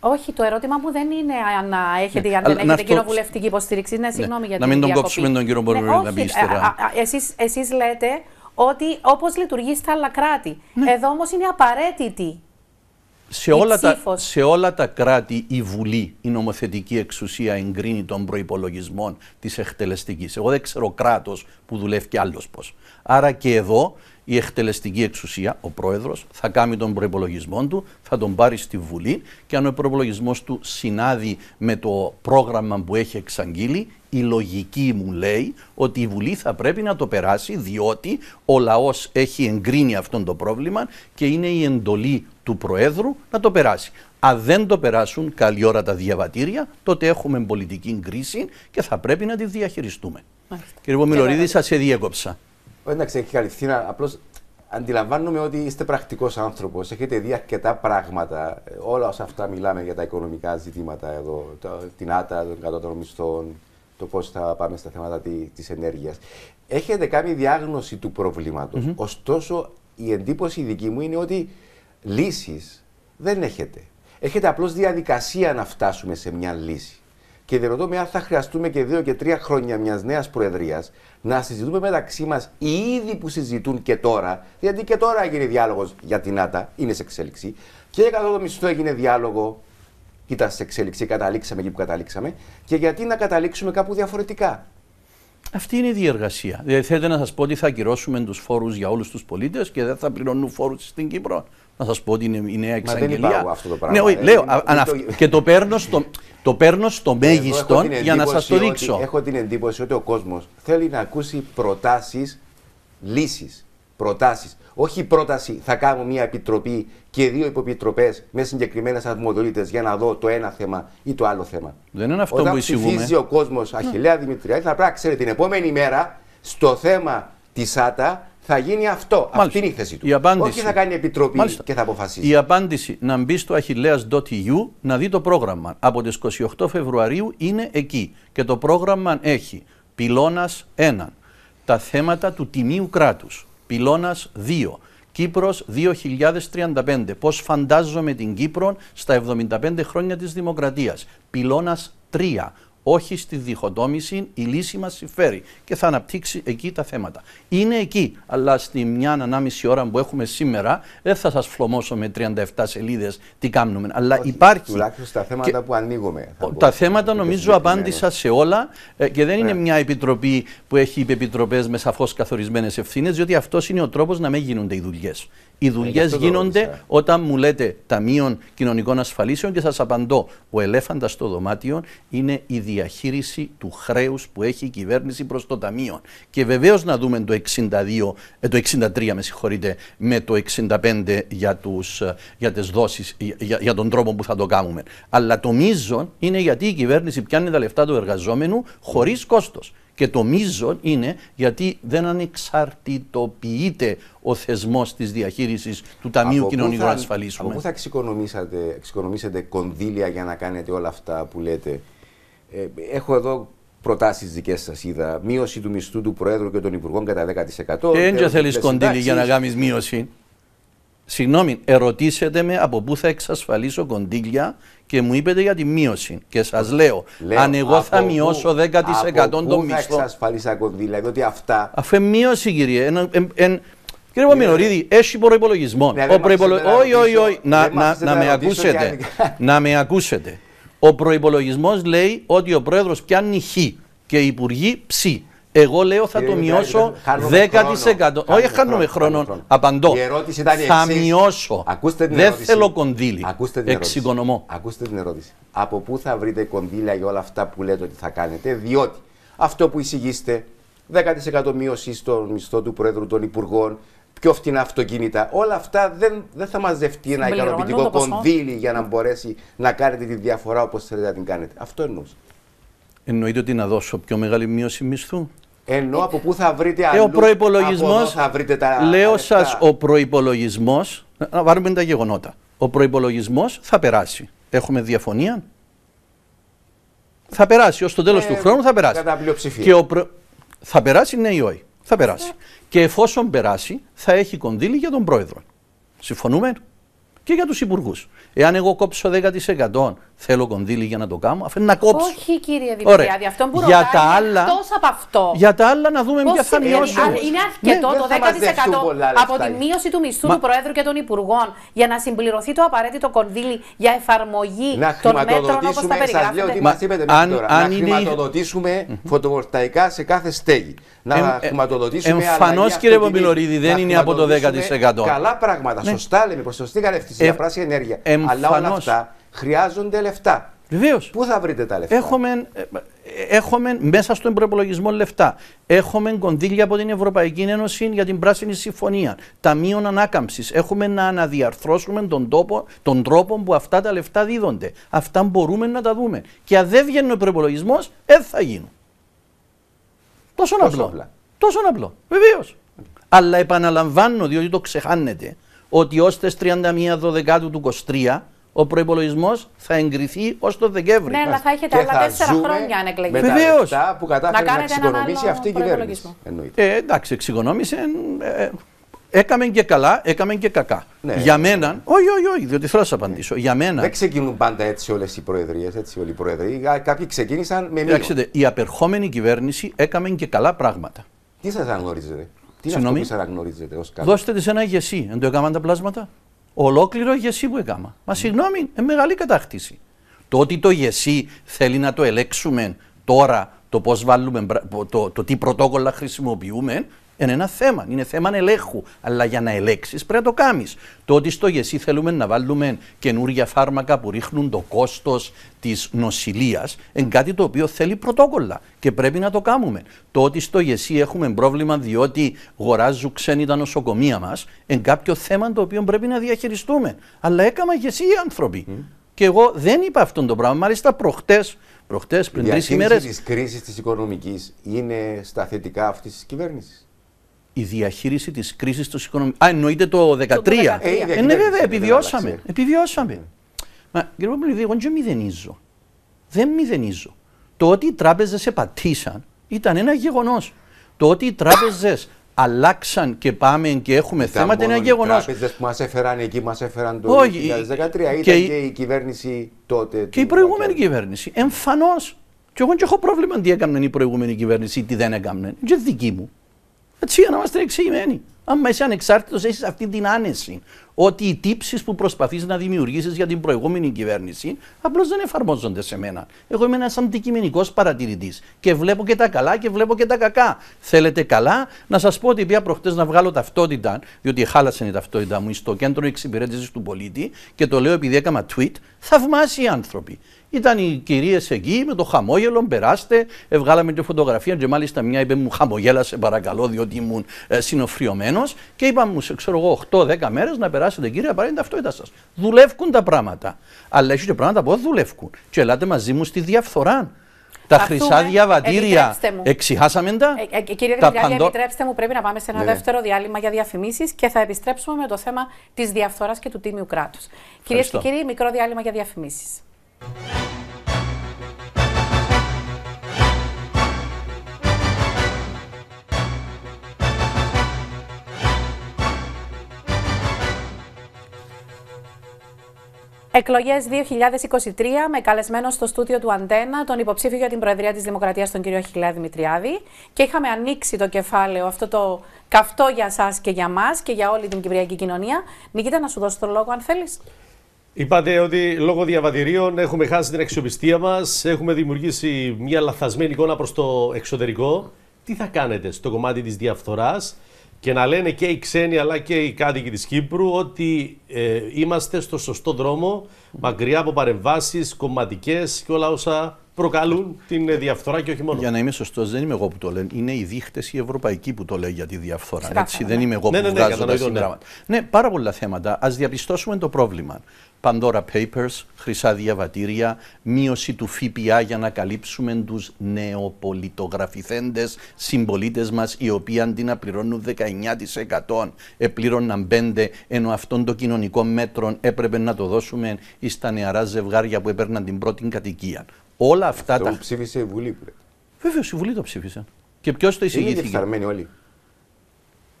Όχι, το ερώτημά μου δεν είναι αν έχετε ή ναι, αν δεν έχετε κοινοβουλευτική υποστήριξη. Ναι, ναι συγγνώμη για την Να μην τον κόψουμε τον κύριο ναι, να πει ύστερα. Ε, Εσεί λέτε ότι όπως λειτουργεί στα άλλα κράτη. Ναι. Εδώ όμως είναι απαραίτητη σε όλα, τα, σε όλα τα κράτη η Βουλή, η νομοθετική εξουσία εγκρίνει των προπολογισμών της εκτελεστικής. Εγώ δεν ξέρω κράτος που δουλεύει κι άλλος πώς. Άρα και εδώ η εκτελεστική εξουσία, ο πρόεδρος, θα κάνει τον προπολογισμό του, θα τον πάρει στη Βουλή και αν ο προπολογισμό του συνάδει με το πρόγραμμα που έχει εξαγγείλει, η λογική μου λέει ότι η Βουλή θα πρέπει να το περάσει διότι ο λαός έχει εγκρίνει αυτό το πρόβλημα και είναι η εντολή του Προέδρου να το περάσει. Αν δεν το περάσουν καλή ώρα τα διαβατήρια, τότε έχουμε πολιτική κρίση και θα πρέπει να τη διαχειριστούμε. Κύριε Βομιλωρίδη, σα διέκοψα. Εντάξει, έχει καλυφθεί. Απλώς αντιλαμβάνομαι ότι είστε πρακτικός άνθρωπος. Έχετε δει αρκετά πράγματα. Όλα όσα αυτά μιλάμε για τα οικονομικά ζητήματα εδώ, την άτα των κατώτερων μισθών, το πώς θα πάμε στα θέματα τη ενέργειας. Έχετε κάνει διάγνωση του προβληματο Ωστόσο, η εντύπωση δική μου είναι ότι λύσεις δεν έχετε. Έχετε απλώς διαδικασία να φτάσουμε σε μια λύση. Και διερωτώ με αν θα χρειαστούμε και δύο και τρία χρόνια μιας νέας Προεδρίας να συζητούμε μεταξύ μας οι που συζητούν και τώρα, γιατί και τώρα έγινε διάλογος για την ΑΤΑ, είναι σε εξέλιξη, και για το μισθό έγινε διάλογο, ήταν σε εξέλιξη, καταλήξαμε εκεί που καταλήξαμε, και γιατί να καταλήξουμε κάπου διαφορετικά. Αυτή είναι η διεργασία. Δηλαδή, θέλετε να σας πω ότι θα ακυρώσουμε τους φόρους για όλους τους πολίτες και δεν θα πληρώνουν φόρους στην Κύπρο να σας πω ότι είναι η νέα εξαγγελία. Μα δεν πάω αυτό το πράγμα. Ναι, όχι, ε. λέω, και το παίρνω στο, το παίρνω στο μέγιστο για να σας το δείξω. έχω την εντύπωση ότι ο κόσμος θέλει να ακούσει προτάσεις λύσει. Προτάσεις. Όχι πρόταση, θα κάνω μια επιτροπή και δύο υποπιτροπές με συγκεκριμένες αρμοδολίτε για να δω το ένα θέμα ή το άλλο θέμα. Δεν είναι αυτό που εισηγούμε. ο κόσμος ναι. Αχιλέα Δημητριάδη, θα πρέπει να ξέρει την επόμενη μέρα στο θέμα της ΣΑΤΑ θα γίνει αυτό. Αυτή είναι η θέση του. Η Όχι θα κάνει επιτροπή Μάλιστα. και θα αποφασίσει. Η απάντηση να μπει στο achilleas.eu να δει το πρόγραμμα. Από τις 28 Φεβρουαρίου είναι εκεί. Και το πρόγραμμα έχει πυλώνας 1. Τα θέματα του τιμίου κράτους. Πυλώνας 2. Κύπρος 2035. Πώς φαντάζομαι την Κύπρο στα 75 χρόνια της δημοκρατίας. Πυλώνας 3 όχι στη διχοτόμηση, η λύση μας συμφέρει και θα αναπτύξει εκεί τα θέματα. Είναι εκεί, αλλά στη μια ανάμιση ώρα που έχουμε σήμερα, δεν θα σας φλωμώσω με 37 σελίδες τι κάνουμε, αλλά υπάρχει... Τουλάχιστον στα θέματα που ανοίγουμε. τα θέματα νομίζω απάντησα σε όλα ε, και δεν είναι ναι. μια επιτροπή που έχει υπεπιτροπές με σαφώς καθορισμένες ευθύνες, διότι αυτός είναι ο τρόπος να μην γίνονται οι δουλειές. Οι ε, δουλειέ γίνονται όταν μου λέτε Ταμείων Κοινωνικών Ασφαλίσεων και σας απαντώ. Ο ελέφαντας στο δωμάτιο είναι η διαχείριση του χρέους που έχει η κυβέρνηση προς το Ταμείο. Και βεβαίως να δούμε το, 62, ε, το 63 με, συγχωρείτε, με το 65 για, τους, ε, για τις δόσεις, για, τον τρόπο που θα το κάνουμε. Αλλά το μείζον είναι γιατί η κυβέρνηση πιάνει τα λεφτά του εργαζόμενου χωρίς κόστος. Και το μείζον είναι γιατί δεν ανεξαρτητοποιείται ο θεσμός της διαχείρισης του Ταμείου Κοινωνικού Ασφαλίσεων. Από πού θα εξοικονομήσετε κονδύλια για να κάνετε όλα αυτά που λέτε. Ε, έχω εδώ προτάσεις δικές σας είδα. Μείωση του μισθού του Προέδρου και των Υπουργών κατά 10%. Και δεν θέλει κοντήλι για να κάνεις μείωση. Συγγνώμη, ερωτήσετε με από πού θα εξασφαλίσω κοντήλια και μου είπετε για τη μείωση. Και σας λέω, λέω, αν εγώ θα μειώσω 10% από τον μισθό. Θα εξασφαλίσω κοντήλια διότι αυτά. Αφού μείωση, κύριε. Εν, εν, εν, Κύριε Παπαμινορίδη, ναι, έχει προπολογισμό. Όχι, όχι, όχι. Να με ακούσετε. Να με ακούσετε. Ο προπολογισμό λέει ότι ο πρόεδρος πιάνει χ και οι υπουργοί ψ. Εγώ λέω θα το μειώσω 10%. Όχι, χάνουμε χρόνο. Απαντώ. Η ερώτηση ήταν Θα εξής. μειώσω. Ακούστε την Δεν θέλω κονδύλι. Ακούστε την Εξοικονομώ. Ακούστε την ερώτηση. Από πού θα βρείτε κονδύλια για όλα αυτά που λέτε ότι θα κάνετε, διότι αυτό που λετε οτι θα κανετε διοτι αυτο που εισηγησετε 10% μείωση στο μισθό του Πρόεδρου των Υπουργών, πιο φτηνά αυτοκίνητα. Όλα αυτά δεν, δεν θα μαζευτεί ένα ικανοποιητικό κονδύλι για να μπορέσει να κάνετε τη διαφορά όπως θέλετε να την κάνετε. Αυτό εννοούσα. Εννοείται ότι να δώσω πιο μεγάλη μείωση μισθού. Ενώ από πού θα βρείτε αλλού, ε, ο προϋπολογισμός, θα βρείτε τα Λέω σας, ο προπολογισμό. Να βάλουμε τα γεγονότα. Ο προπολογισμό θα περάσει. Έχουμε διαφωνία. Θα περάσει. Ως το τέλος ε, του χρόνου θα περάσει. Κατά πλειοψηφία. Και ο Θα περάσει, ναι ή όχι θα περάσει. Και εφόσον περάσει, θα έχει κονδύλι για τον πρόεδρο. Συμφωνούμε και για τους υπουργούς. Εάν εγώ κόψω 10% θέλω κονδύλι για να το κάνω, αφού να κόψω. Όχι, κύριε Δημητριάδη, αυτό που ρωτάει τα άλλα, εκτός από αυτό. Για τα άλλα να δούμε ποια θα μειώσει. Ε, είναι ναι, αρκετό ναι, το 10% από τη μείωση του μισθού Μα... του Προέδρου και των Υπουργών για να συμπληρωθεί το απαραίτητο κονδύλι για εφαρμογή να των μέτρων όπως τα περιγράφετε. Μα... Αν, αν να είναι... χρηματοδοτήσουμε φωτοβολταϊκά σε κάθε στέγη. Να ε, χρηματοδοτήσουμε Εμφανώς, κύριε Πομπιλωρίδη, δεν είναι από το 10%. Καλά πράγματα, ναι. σωστά λέμε, προς σωστή κατεύθυνση ε, για πράσινη ενέργεια. Αλλά όλα αυτά χρειάζονται λεφτά. Βεβαίως. Πού θα βρείτε τα λεφτά. Έχουμε, ε, έχουμε μέσα στον προπολογισμό λεφτά. Έχουμε κονδύλια από την Ευρωπαϊκή Ένωση για την Πράσινη Συμφωνία. Ταμείων ανάκαμψης. Έχουμε να αναδιαρθρώσουμε τον, τόπο, τον τρόπο που αυτά τα λεφτά δίδονται. Αυτά μπορούμε να τα δούμε. Και αν δεν βγαίνει ο προπολογισμός, δεν θα γίνουν. Τόσο, απλό. Τόσο απλό. Βεβαίως. Αλλά επαναλαμβάνω, διότι το ξεχάνετε, ότι ω τι 31 Δεκάτου του 23 ο προπολογισμό θα εγκριθεί ως το Δεκέμβρη. Ναι, αλλά θα έχετε άλλα τέσσερα χρόνια αν εκλεγείτε. Βεβαίω. που κατάφερε να, να εξοικονομήσει αυτή η κυβέρνηση. Ε, εντάξει, εξοικονόμησε. Ε, ε, Έκαμε και καλά, έκαμε και κακά. Ναι, για ναι. μένα, όχι, όχι, όχι, διότι θέλω να σας απαντήσω. Ναι. Για μένα. Δεν ξεκινούν πάντα έτσι όλες οι προεδρίες, έτσι όλοι οι προεδροί. Κάποιοι ξεκίνησαν με μείον. η απερχόμενη κυβέρνηση έκαμε και καλά πράγματα. Τι σας αναγνωρίζετε, Τι σας αναγνωρίζετε ως κάτι. Δώστε της ένα ηγεσί, εντό το έκαναν τα πλάσματα. Ολόκληρο γεσί που έκαμα. Μα συγγνώμη, ε, μεγάλη κατάκτηση. Το ότι το γεσί θέλει να το ελέξουμε τώρα το, πώς βάλουμε, το, το τι πρωτόκολλα χρησιμοποιούμε, είναι ένα θέμα. Είναι θέμα ελέγχου. Αλλά για να ελέξεις πρέπει να το κάνεις. Το ότι στο γεσί θέλουμε να βάλουμε καινούργια φάρμακα που ρίχνουν το κόστος της νοσηλείας είναι κάτι το οποίο θέλει πρωτόκολλα και πρέπει να το κάνουμε. Το ότι στο γεσί έχουμε πρόβλημα διότι γοράζουν ξένοι τα νοσοκομεία μας είναι κάποιο θέμα το οποίο πρέπει να διαχειριστούμε. Αλλά έκανα εσύ οι άνθρωποι. Mm. Και εγώ δεν είπα αυτό το πράγμα. Μάλιστα προχτές προχτές, πριν τρεις ημέρε. Η κρίσης της οικονομικής είναι στα θετικά αυτής της κυβέρνησης η διαχείριση της κρίσης του οικονομία. Α, εννοείται το 2013. Ε, ναι, ε, βέβαια, επιβιώσαμε. Επιβιώσαμε. Μα κύριε Παπληδί, εγώ δεν μηδενίζω. Δεν μηδενίζω. Το ότι οι τράπεζες επατήσαν ήταν ένα γεγονός. Το ότι οι τράπεζες αλλάξαν και πάμε και έχουμε ήταν θέματα είναι ένα γεγονό. Οι τράπεζες που μας έφεραν εκεί, μας έφεραν το 2013, και ήταν και η κυβέρνηση τότε. Και η προηγούμενη κυβέρνηση. Εμφανώς. Και εγώ και έχω πρόβλημα τι έκαναν η προηγούμενη κυβέρνηση ή τι δεν έκαναν. και δική μου. Έτσι για να είμαστε εξηγημένοι. Αν είσαι ανεξάρτητος, έχεις αυτή την άνεση. Ότι οι τύψεις που προσπαθείς να δημιουργήσεις για την προηγούμενη κυβέρνηση απλώς δεν εφαρμόζονται σε μένα. Εγώ είμαι ένας αντικειμενικός παρατηρητής και βλέπω και τα καλά και βλέπω και τα κακά. Θέλετε καλά, να σας πω ότι πήγα προχτές να βγάλω ταυτότητα, διότι χάλασε η ταυτότητά μου στο κέντρο εξυπηρέτησης του πολίτη και το λέω επειδή έκανα tweet. Θαυμάσιοι άνθρωποι. Ήταν οι κυρίες εκεί με το χαμόγελο, περάστε. Βγάλαμε τη φωτογραφία και μάλιστα μια είπε μου χαμογέλασε παρακαλώ, διότι ήμουν ε, συνοφριωμένος. Και είπα μου ξέρω εγώ 8-10 μέρες να περάσετε κύριε Απαραίτητα ταυτότητα σα. Δουλεύουν τα πράγματα. Αλλά έχει και πράγματα που δεν δουλεύουν. Και ελάτε μαζί μου στη διαφθορά. Τα χρυσά διαβατήρια. εξηχάσαμε τα. Ε, ε, ε κύριε επιτρέψτε μου, πρέπει να πάμε σε ένα ναι. δεύτερο διάλειμμα για διαφημίσεις και θα επιστρέψουμε με το θέμα της διαφθοράς και του τίμιου κράτους. Κυρίες και κύριοι, μικρό διάλειμμα για διαφημίσεις. Εκλογές 2023 με καλεσμένο στο στούντιο του Αντένα τον υποψήφιο για την Προεδρία της Δημοκρατίας, τον κύριο Χιλέα Δημητριάδη. Και είχαμε ανοίξει το κεφάλαιο αυτό το καυτό για εσά και για μας και για όλη την κυπριακή κοινωνία. Νικήτα, να σου δώσω τον λόγο, αν θέλεις. Είπατε ότι λόγω διαβατηρίων έχουμε χάσει την αξιοπιστία μας, έχουμε δημιουργήσει μια λαθασμένη εικόνα προς το εξωτερικό. Τι θα κάνετε στο κομμάτι της διαφθοράς και να λένε και οι ξένοι αλλά και οι κάτοικοι της Κύπρου ότι ε, είμαστε στο σωστό δρόμο, μακριά από παρεμβάσεις, κομματικές και όλα όσα προκαλούν την διαφθορά και όχι μόνο. Για να είμαι σωστός, δεν είμαι εγώ που το λένε. Είναι οι δείχτες οι ευρωπαϊκοί που το λέει για τη διαφθορά. Έτσι, δεν ναι. είμαι εγώ ναι, που ναι, ναι, βγάζω ναι, ναι. ναι, πάρα πολλά θέματα. Ας διαπιστώσουμε το πρόβλημα. Pandora Papers, χρυσά διαβατήρια, μείωση του ΦΠΑ για να καλύψουμε τους νεοπολιτογραφηθέντες συμπολίτες μας οι οποίοι αντί να πληρώνουν 19% επλήρωναν 5% ενώ αυτόν το κοινωνικό μέτρο έπρεπε να το δώσουμε στα νεαρά ζευγάρια που έπαιρναν την πρώτη κατοικία. Όλα αυτά τα... ψήφισε η Βουλή. Πρέπει. η Βουλή το ψήφισε. Και ποιος το εισηγήθηκε. Είναι όλοι.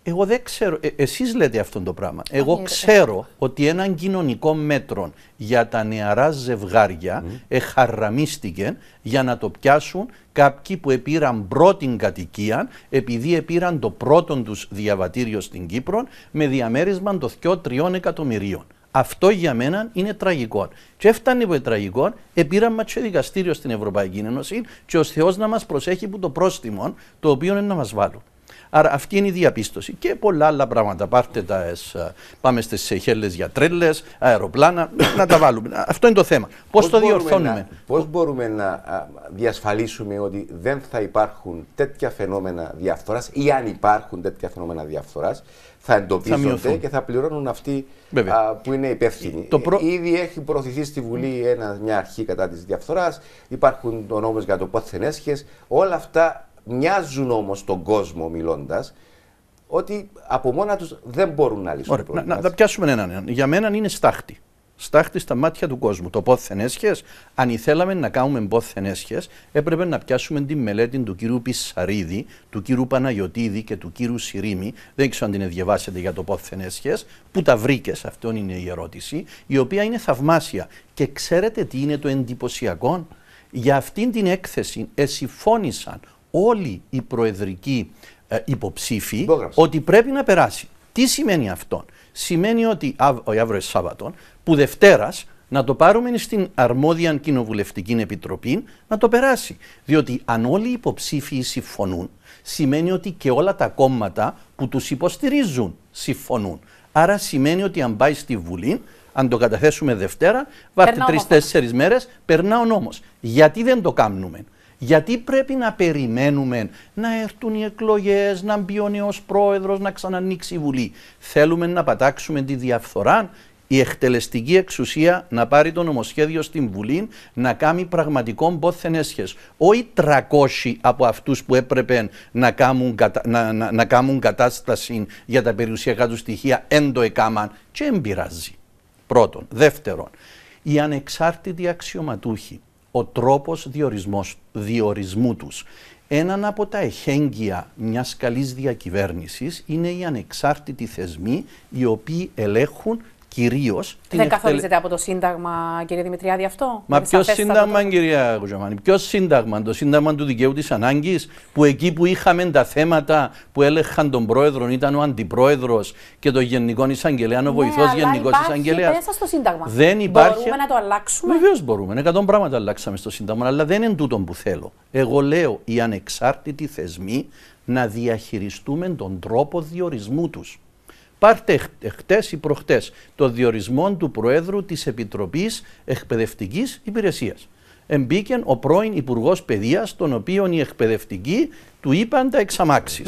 Εγώ δεν ξέρω, ε, εσείς λέτε αυτό το πράγμα. Εγώ ε, ε, ξέρω ότι έναν κοινωνικό μέτρο για τα νεαρά ζευγάρια mm. για να το πιάσουν κάποιοι που επήραν πρώτην κατοικία επειδή επήραν το πρώτον τους διαβατήριο στην Κύπρο με διαμέρισμα το 2-3 εκατομμυρίων. Αυτό για μένα είναι τραγικό. Και έφτανε που είναι τραγικό, επήραμε το δικαστήριο στην Ευρωπαϊκή Ένωση και ο Θεός να μας προσέχει που το πρόστιμο το οποίο είναι να μας βάλουν. Άρα αυτή είναι η διαπίστωση. Και πολλά άλλα πράγματα. Πάρτε τα, εσ, ε, πάμε στις Σεχέλες για τρέλες, αεροπλάνα, να τα βάλουμε. Αυτό είναι το θέμα. Πώς το διορθώνουμε. Πώς μπορούμε να διασφαλίσουμε ότι δεν θα υπάρχουν τέτοια φαινόμενα διαφθοράς ή αν υπάρχουν τέτοια φαινόμενα διαφθοράς, θα εντοπίζονται και θα πληρώνουν αυτοί που είναι υπεύθυνοι. Το Ήδη έχει προωθηθεί στη Βουλή ένα, μια αρχή κατά της διαφθοράς. Υπάρχουν τον για το πόθεν έσχες. Όλα αυτά μοιάζουν όμως τον κόσμο μιλώντας ότι από μόνα τους δεν μπορούν να λύσουν Ωραία, το πρόβλημα. Να, να, πιάσουμε έναν. Για μένα είναι στάχτη. Στάχτη στα μάτια του κόσμου. Το πόθεν έσχε, αν ήθελαμε να κάνουμε πόθεν έσχε, έπρεπε να πιάσουμε τη μελέτη του κύριου Πισσαρίδη, του κύριου Παναγιοτήδη και του κύριου Σιρήμη. Δεν ξέρω αν την διαβάσετε για το πόθεν έσχε. Πού τα βρήκες, αυτό είναι η ερώτηση, η οποία είναι θαυμάσια. Και ξέρετε τι είναι το εντυπωσιακό. Για αυτήν την έκθεση εσυφώνησαν όλοι οι προεδρικοί ε, υποψήφοι ότι πρέπει να περάσει. Τι σημαίνει αυτό. Σημαίνει ότι ο αύριο Σάββατο, που Δευτέρας να το πάρουμε στην αρμόδια κοινοβουλευτική επιτροπή να το περάσει. Διότι αν όλοι οι υποψήφοι συμφωνούν, σημαίνει ότι και όλα τα κόμματα που τους υποστηρίζουν συμφωνούν. Άρα σημαίνει ότι αν πάει στη Βουλή, αν το καταθέσουμε Δευτέρα, βάρτε τρει-τέσσερι μέρες, περνά ο νόμος. Γιατί δεν το κάνουμε. Γιατί πρέπει να περιμένουμε να έρθουν οι εκλογές, να μπει ο νέος πρόεδρος, να ξανανοίξει η Βουλή. Θέλουμε να πατάξουμε τη διαφθορά, η εκτελεστική εξουσία να πάρει το νομοσχέδιο στην Βουλή να κάνει πραγματικό μπόθεν έσχεση. Όχι 300 από αυτούς που έπρεπε να κάνουν, κατα... να, να, να κατάσταση για τα περιουσιακά του στοιχεία εν το εκάμαν. Και εμπειράζει. Πρώτον. Δεύτερον, οι ανεξάρτητοι αξιωματούχοι ο τρόπος διορισμός, διορισμού τους. Ένα από τα εχέγγυα μιας καλής διακυβέρνησης είναι οι ανεξάρτητοι θεσμοί οι οποίοι ελέγχουν κυρίως. Δεν καθορίζεται από το Σύνταγμα, κύριε Δημητριάδη, αυτό. Μα ποιο Σύνταγμα, το... κυρία ποιο Σύνταγμα, το Σύνταγμα του Δικαίου της Ανάγκης, που εκεί που είχαμε τα θέματα που έλεγχαν τον πρόεδρο, ήταν ο αντιπρόεδρος και το Γενικό Εισαγγελέα, ο βοηθό ναι, Γενικό Εισαγγελέα. Δεν στο Σύνταγμα. Δεν υπάρχει. Μπορούμε να το αλλάξουμε. Βεβαίως μπορούμε. Εκατό πράγματα αλλάξαμε στο Σύνταγμα, αλλά δεν είναι τούτο που θέλω. Εγώ λέω οι ανεξάρτητοι θεσμοί να διαχειριστούμε τον τρόπο διορισμού τους. Πάρτε χτες ή προχτές το διορισμό του Προέδρου της Επιτροπής Εκπαιδευτικής Υπηρεσίας. Εμπήκε ο πρώην Υπουργός Παιδείας, τον οποίο οι εκπαιδευτικοί του είπαν τα εξαμάξεις.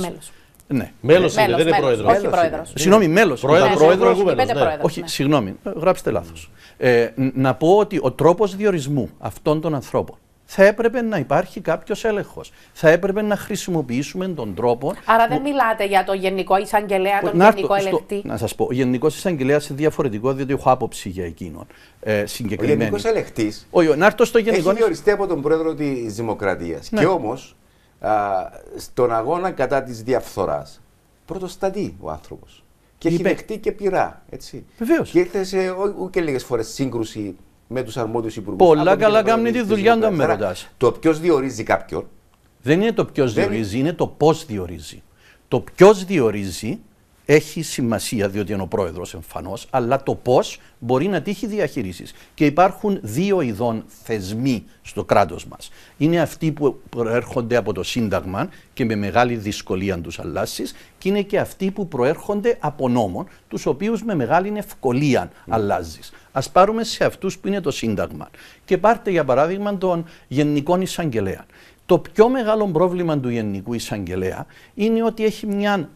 Ναι. Μέλος είναι, δεν είναι πρόεδρος. Όχι πρόεδρος. Συγγνώμη, μέλος. Πρόεδρο, πρόεδρο, πρόεδρος. Όχι, συγγνώμη, γράψτε λάθος. Ε, να πω ότι ο τρόπος διορισμού αυτών των ανθρώπων θα έπρεπε να υπάρχει κάποιος έλεγχος. Θα έπρεπε να χρησιμοποιήσουμε τον τρόπο. Άρα δεν μιλάτε για τον γενικό εισαγγελέα, τον να γενικό στο... ελεκτή. Να σας πω, ο γενικός εισαγγελέας είναι διαφορετικό, διότι έχω άποψη για εκείνον. Ε, συγκεκριμένη. Ο γενικός ελεκτής. Να έρθω στο γενικό. Έχει διοριστεί από τον πρόεδρο της Δημοκρατίας. Ναι. Και όμως στον αγώνα κατά της διαφθοράς πρωτοστατεί ο άνθρωπος. Και έχει δεχτεί και πειρά. Βεβαίως. Και ήρθε σε, λίγες φορές σύγκρουση με τους αρμόδιους υπουργούς. Πολλά καλά κάνουν τη δουλειά του, με ρωτά. Το ποιος διορίζει κάποιον. Δεν είναι το ποιος διορίζει, είναι το πώς διορίζει. Το ποιος διορίζει έχει σημασία διότι είναι ο πρόεδρος εμφανώς, αλλά το πώς μπορεί να τύχει διαχείρισης. Και υπάρχουν δύο ειδών θεσμοί στο κράτος μας. Είναι αυτοί που προέρχονται από το Σύνταγμα και με μεγάλη δυσκολία τους αλλάσεις και είναι και αυτοί που προέρχονται από νόμων, τους οποίους με μεγάλη ευκολία αλλάζεις. Ας πάρουμε σε αυτούς που είναι το Σύνταγμα. Και πάρτε για παράδειγμα τον Γενικών Εισαγγελέα. Το πιο μεγάλο πρόβλημα του Γενικού Εισαγγελέα είναι ότι έχει μια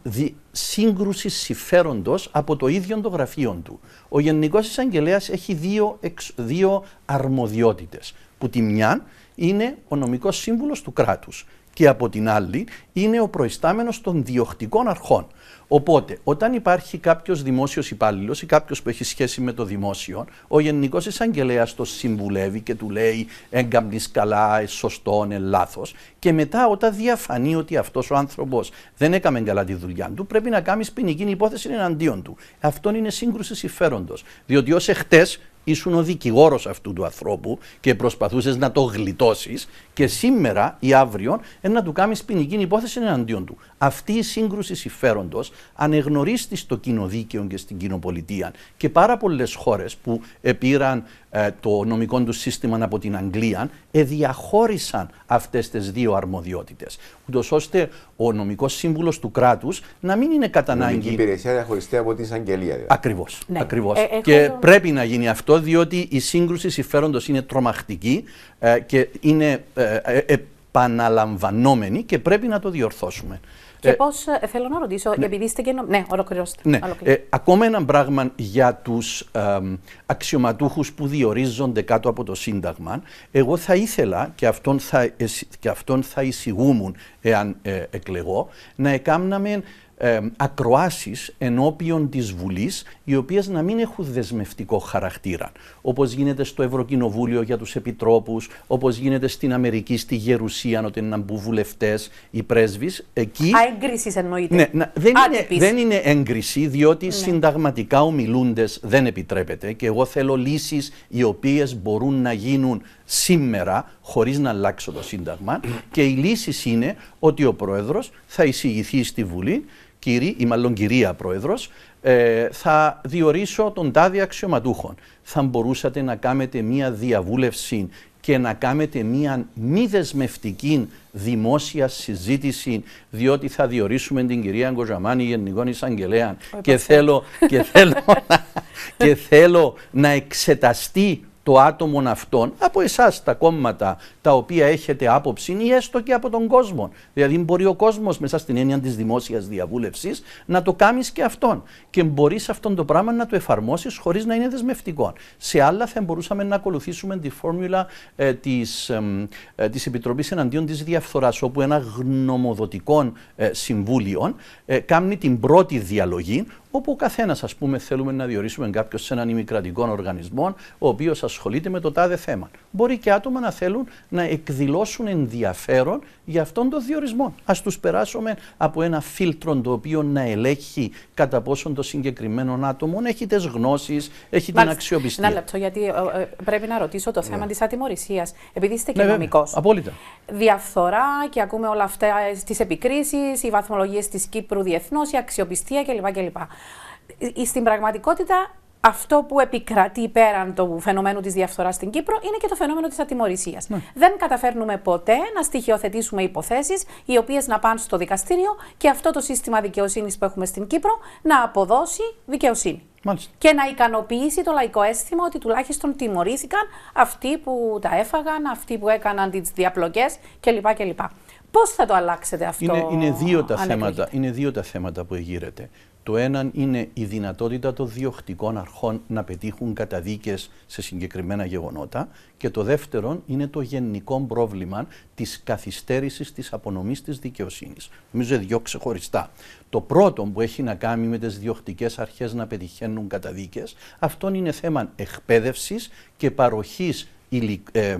σύγκρουση συμφέροντος από το ίδιο το γραφείο του. Ο Γενικός Εισαγγελέας έχει δύο, εξ, δύο αρμοδιότητες. Που τη μια είναι ο νομικός σύμβουλος του κράτους και από την άλλη είναι ο προϊστάμενος των διοχτικών αρχών. Οπότε, όταν υπάρχει κάποιος δημόσιος υπάλληλος ή κάποιος που έχει σχέση με το δημόσιο, ο Γενικός Εισαγγελέας το συμβουλεύει και του λέει έγκαμπνει καλά, ε, σωστό, είναι λάθος. Και μετά, όταν διαφανεί ότι αυτός ο άνθρωπος δεν έκαμε καλά τη δουλειά του, πρέπει να κάνεις ποινική υπόθεση εναντίον του. Αυτό είναι σύγκρουση συμφέροντος. Διότι ως εχθές ήσουν ο δικηγόρος αυτού του ανθρώπου και προσπαθούσες να το γλιτώσεις και σήμερα ή αύριο ε, να του κάνεις ποινική υπόθεση εναντίον του. Αυτή η σύγκρουση συμφέροντος παρελθόντο ανεγνωρίστη στο κοινοδίκαιο και στην κοινοπολιτεία. Και πάρα πολλές χώρες που επήραν ε, το νομικό τους σύστημα από την Αγγλία εδιαχώρησαν αυτές τις δύο αρμοδιότητες. Ούτως ώστε ο νομικός σύμβουλος του κράτους να μην είναι κατά ανάγκη. Η υπηρεσία διαχωριστεί από την εισαγγελία. Δηλαδή. Ακριβώς. Ακριβώς. Ναι. Ε, και πρέπει να γίνει αυτό διότι η σύγκρουση συμφέροντος είναι τρομακτική ε, και είναι ε, επαναλαμβανόμενη και πρέπει να το διορθώσουμε. Ε, και ε, πώ, θέλω να ρωτήσω, ναι. επειδή είστε και Ναι, ολοκληρώστε. Ναι. Ε, ακόμα ένα πράγμα για τους αξιωματούχους που διορίζονται κάτω από το Σύνταγμα. Εγώ θα ήθελα, και αυτόν θα, και αυτόν θα εισηγούμουν εάν ε, εκλεγώ, να εκάμναμε ε, ακροάσεις ενώπιον της Βουλής, οι οποίες να μην έχουν δεσμευτικό χαρακτήρα. Όπως γίνεται στο Ευρωκοινοβούλιο για τους επιτρόπους, όπως γίνεται στην Αμερική, στη Γερουσία, όταν να μπουν βουλευτές ή πρέσβεις. Εκεί... Α, εννοείται. Ναι, δεν, είναι, δεν έγκριση, διότι ναι. συνταγματικά ομιλούντες δεν επιτρέπεται και εγώ θέλω λύσεις οι οποίες μπορούν να γίνουν σήμερα χωρίς να αλλάξω το Σύνταγμα και η λύση είναι ότι ο Πρόεδρος θα εισηγηθεί στη Βουλή κύριε ή μάλλον κυρία Πρόεδρος ε, θα διορίσω τον τάδι αξιωματούχων. Θα μπορούσατε να κάνετε μία διαβούλευση και να κάνετε μία μη δεσμευτική δημόσια συζήτηση, διότι θα διορίσουμε την κυρία Γκοζαμάνη Γενικών Εισαγγελέα και και, και θέλω να εξεταστεί το άτομο αυτόν από εσάς τα κόμματα τα οποία έχετε άποψη ή έστω και από τον κόσμο. Δηλαδή, μπορεί ο κόσμος μέσα στην έννοια της δημόσιας διαβούλευσης να το κάνεις και αυτόν. Και μπορείς αυτόν το πράγμα να το εφαρμόσεις χωρίς να είναι δεσμευτικό. Σε άλλα, θα μπορούσαμε να ακολουθήσουμε τη φόρμουλα ε, της ε, της Επιτροπής Εναντίον της Διαφθοράς, όπου ένα γνωμοδοτικό ε, συμβούλιο ε, κάνει την πρώτη διαλογή, όπου ο καθένας, ας πούμε, θέλουμε να διορίσουμε κάποιος σε έναν ημικρατικό οργανισμό, ο οποίος ας ασχολείται με το τάδε θέμα. Μπορεί και άτομα να θέλουν να εκδηλώσουν ενδιαφέρον για αυτόν τον διορισμό. Ας τους περάσουμε από ένα φίλτρο το οποίο να ελέγχει κατά πόσον το συγκεκριμένο άτομο έχει τις γνώσεις, έχει Μάλιστα. την αξιοπιστία. να λεπτό, γιατί ε, ε, πρέπει να ρωτήσω το θέμα ναι. της τη ατιμορρησίας. Επειδή είστε ναι, Απόλυτα. Διαφθορά και ακούμε όλα αυτά τι επικρίσεις, οι βαθμολογίες της Κύπρου διεθνώς, η αξιοπιστία κλπ. Ε, στην πραγματικότητα αυτό που επικρατεί πέραν του φαινομένου της διαφθοράς στην Κύπρο είναι και το φαινόμενο της ατιμορρησίας. Ναι. Δεν καταφέρνουμε ποτέ να στοιχειοθετήσουμε υποθέσεις οι οποίες να πάνε στο δικαστήριο και αυτό το σύστημα δικαιοσύνης που έχουμε στην Κύπρο να αποδώσει δικαιοσύνη. Μάλιστα. Και να ικανοποιήσει το λαϊκό αίσθημα ότι τουλάχιστον τιμωρήθηκαν αυτοί που τα έφαγαν, αυτοί που έκαναν τις διαπλοκές κλπ. κλπ. Πώς θα το αλλάξετε αυτό, είναι, είναι δύο τα θέματα, Είναι δύο τα θέματα που εγείρεται. Το ένα είναι η δυνατότητα των διοχτικών αρχών να πετύχουν καταδίκες σε συγκεκριμένα γεγονότα και το δεύτερο είναι το γενικό πρόβλημα της καθυστέρησης της απονομής της δικαιοσύνης. Νομίζω δυο ξεχωριστά. Το πρώτο που έχει να κάνει με τις διοχτικές αρχές να πετυχαίνουν καταδίκες, αυτό είναι θέμα εκπαίδευσης και παροχής ε,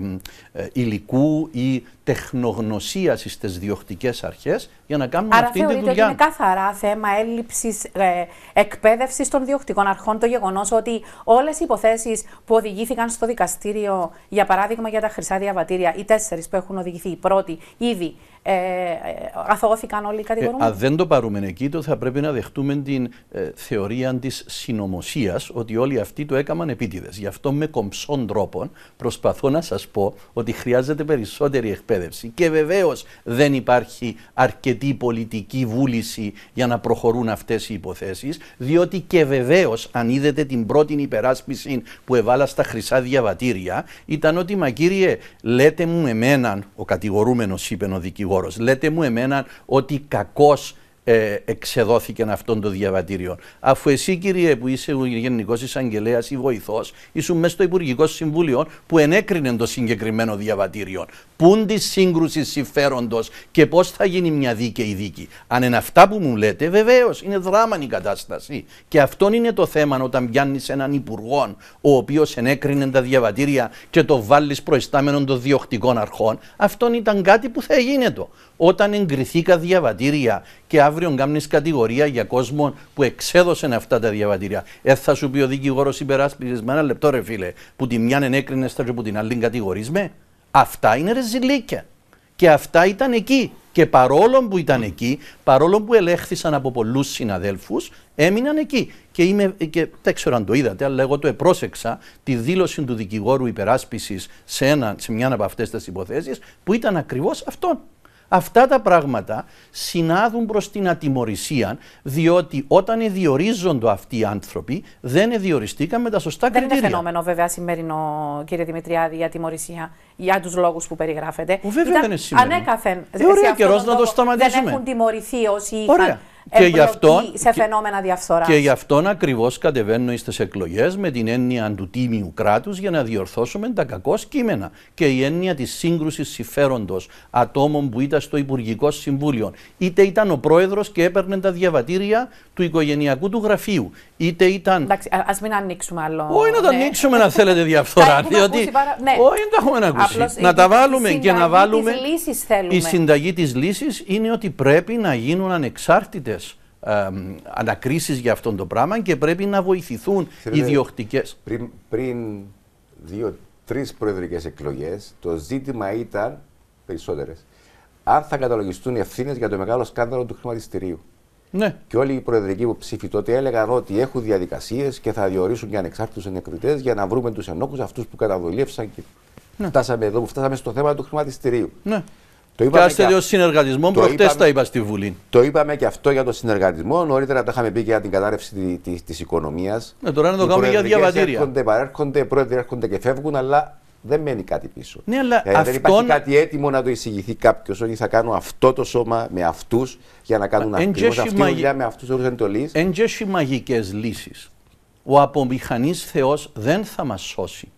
υλικού ή τεχνογνωσίας στις διοκτικές αρχές για να κάνουν Άρα αυτή τη δουλειά. Άρα θεωρείται καθαρά θέμα έλλειψης ε, εκπαίδευσης των διοκτικών αρχών το γεγονός ότι όλες οι υποθέσεις που οδηγήθηκαν στο δικαστήριο, για παράδειγμα για τα χρυσά διαβατήρια, οι τέσσερις που έχουν οδηγηθεί, οι πρώτοι ήδη ε, ε αθώθηκαν όλοι οι ε, κατηγορούμενοι. Ε, αν δεν το παρούμε εκεί, το θα πρέπει να δεχτούμε την ε, θεωρία της συνωμοσίας ότι όλοι αυτοί το έκαναν επίτηδες. Γι' αυτό με κομψών τρόπων προσπαθώ να σας πω ότι χρειάζεται περισσότερη εκπαίδευση. Και βεβαίως δεν υπάρχει αρκετή πολιτική βούληση για να προχωρούν αυτές οι υποθέσεις, διότι και βεβαίως, αν είδετε την πρώτη υπεράσπιση που εβάλα στα χρυσά διαβατήρια, ήταν ότι μα κύριε, λέτε μου εμέναν, ο κατηγορούμενος είπε ο δικηγόρος Λέτε μου εμένα ότι κακός ε, εξεδόθηκαν αυτόν το διαβατήριο. Αφού εσύ, κύριε, που είσαι ο Γενικός Εισαγγελέας ή βοηθός, ήσουν μέσα στο Υπουργικό Συμβούλιο που ενέκρινε το συγκεκριμένο διαβατήριο. είναι της σύγκρουσης συμφέροντος και πώς θα γίνει μια δίκαιη δίκη. Αν είναι αυτά που μου λέτε, βεβαίως είναι δράμανη η κατάσταση. Και αυτό είναι το θέμα όταν πιάνεις έναν υπουργό, ο οποίος ενέκρινε τα διαβατήρια και το βάλεις προϊστάμενο των διοχτικών αρχών. Αυτό ήταν κάτι που θα γίνεται όταν εγκριθήκα διαβατήρια και αύριο κάνεις κατηγορία για κόσμο που εξέδωσε αυτά τα διαβατήρια. Ε, θα σου πει ο δικηγόρος υπεράσπιση με ένα λεπτό, ρε φίλε, που τη μια ενέκρινε και που την άλλη κατηγορίσμε. Αυτά είναι ρεζιλίκια. Και αυτά ήταν εκεί. Και παρόλο που ήταν εκεί, παρόλο που ελέγχθησαν από πολλούς συναδέλφους, έμειναν εκεί. Και, είμαι, και δεν ξέρω αν το είδατε, αλλά εγώ το επρόσεξα τη δήλωση του δικηγόρου υπεράσπισης σε, σε μια από αυτές τις υποθέσεις, που ήταν ακριβώς αυτόν. Αυτά τα πράγματα συνάδουν προς την ατιμορρησία, διότι όταν εδιορίζονται αυτοί οι άνθρωποι, δεν εδιοριστήκαν με τα σωστά κριτήρια. Δεν είναι φαινόμενο βέβαια σημερινό, κύριε Δημητριάδη, η ατιμορρησία για τους λόγους που περιγράφεται. Βέβαια Ήταν δεν είναι σημερινό. Ανέκαθεν. Ε, ωραία καιρός να το σταματήσουμε. Δεν έχουν τιμωρηθεί όσοι είχαν και γι αυτό, σε φαινόμενα διαφθοράς. Και γι' αυτόν ακριβώς κατεβαίνω στις εκλογές με την έννοια του τίμιου κράτους για να διορθώσουμε τα κακό κείμενα. Και η έννοια της σύγκρουσης συμφέροντος ατόμων που ήταν στο Υπουργικό Συμβούλιο, είτε ήταν ο πρόεδρος και έπαιρνε τα διαβατήρια του οικογενειακού του γραφείου, είτε ήταν. Εντάξει, α μην ανοίξουμε άλλο. Όχι να το ναι. ανοίξουμε να θέλετε διαφθορά. διότι. Ναι. Όχι να τα έχουμε ακούσει. να τα βάλουμε και να βάλουμε. Η συνταγή της λύσης είναι ότι πρέπει να γίνουν ανεξάρτητες ανακρίσεις για αυτό το πράγμα και πρέπει να βοηθηθούν οι διοκτικές. Πριν, πριν δύο-τρει προεδρικές εκλογές, το ζήτημα ήταν περισσότερες. Αν θα καταλογιστούν οι ευθύνες για το μεγάλο σκάνδαλο του χρηματιστηρίου. Ναι. Και όλοι οι προεδρικοί ψήφοι τότε έλεγαν ότι έχουν διαδικασίες και θα διορίσουν και ανεξάρτητους ενεκριτές για να βρούμε τους ενόχους αυτούς που καταβολεύσαν. Και... Ναι. Φτάσαμε εδώ που φτάσαμε στο θέμα του χρηματιστηρίου. Ναι. Το είπαμε και αστελείω συνεργατισμό, προχτέ τα είπα στη Βουλή. Το είπαμε και αυτό για το συνεργατισμό. Νωρίτερα το είχαμε πει και για την κατάρρευση τη οικονομίας. Ναι, τώρα να το κάνουμε για διαβατήρια. Έρχονται, παρέρχονται, πρόεδροι έρχονται και φεύγουν, αλλά δεν μένει κάτι πίσω. Ναι, αλλά αυτόν... Ε, δεν υπάρχει κάτι έτοιμο να το εισηγηθεί κάποιος ότι θα κάνω αυτό το σώμα με αυτούς για να κάνουν αυτή τη δουλειά με αυτούς του το Εν οι μαγικές λύσεις. Ο απομηχανής Θεός δεν θα μας σώσει.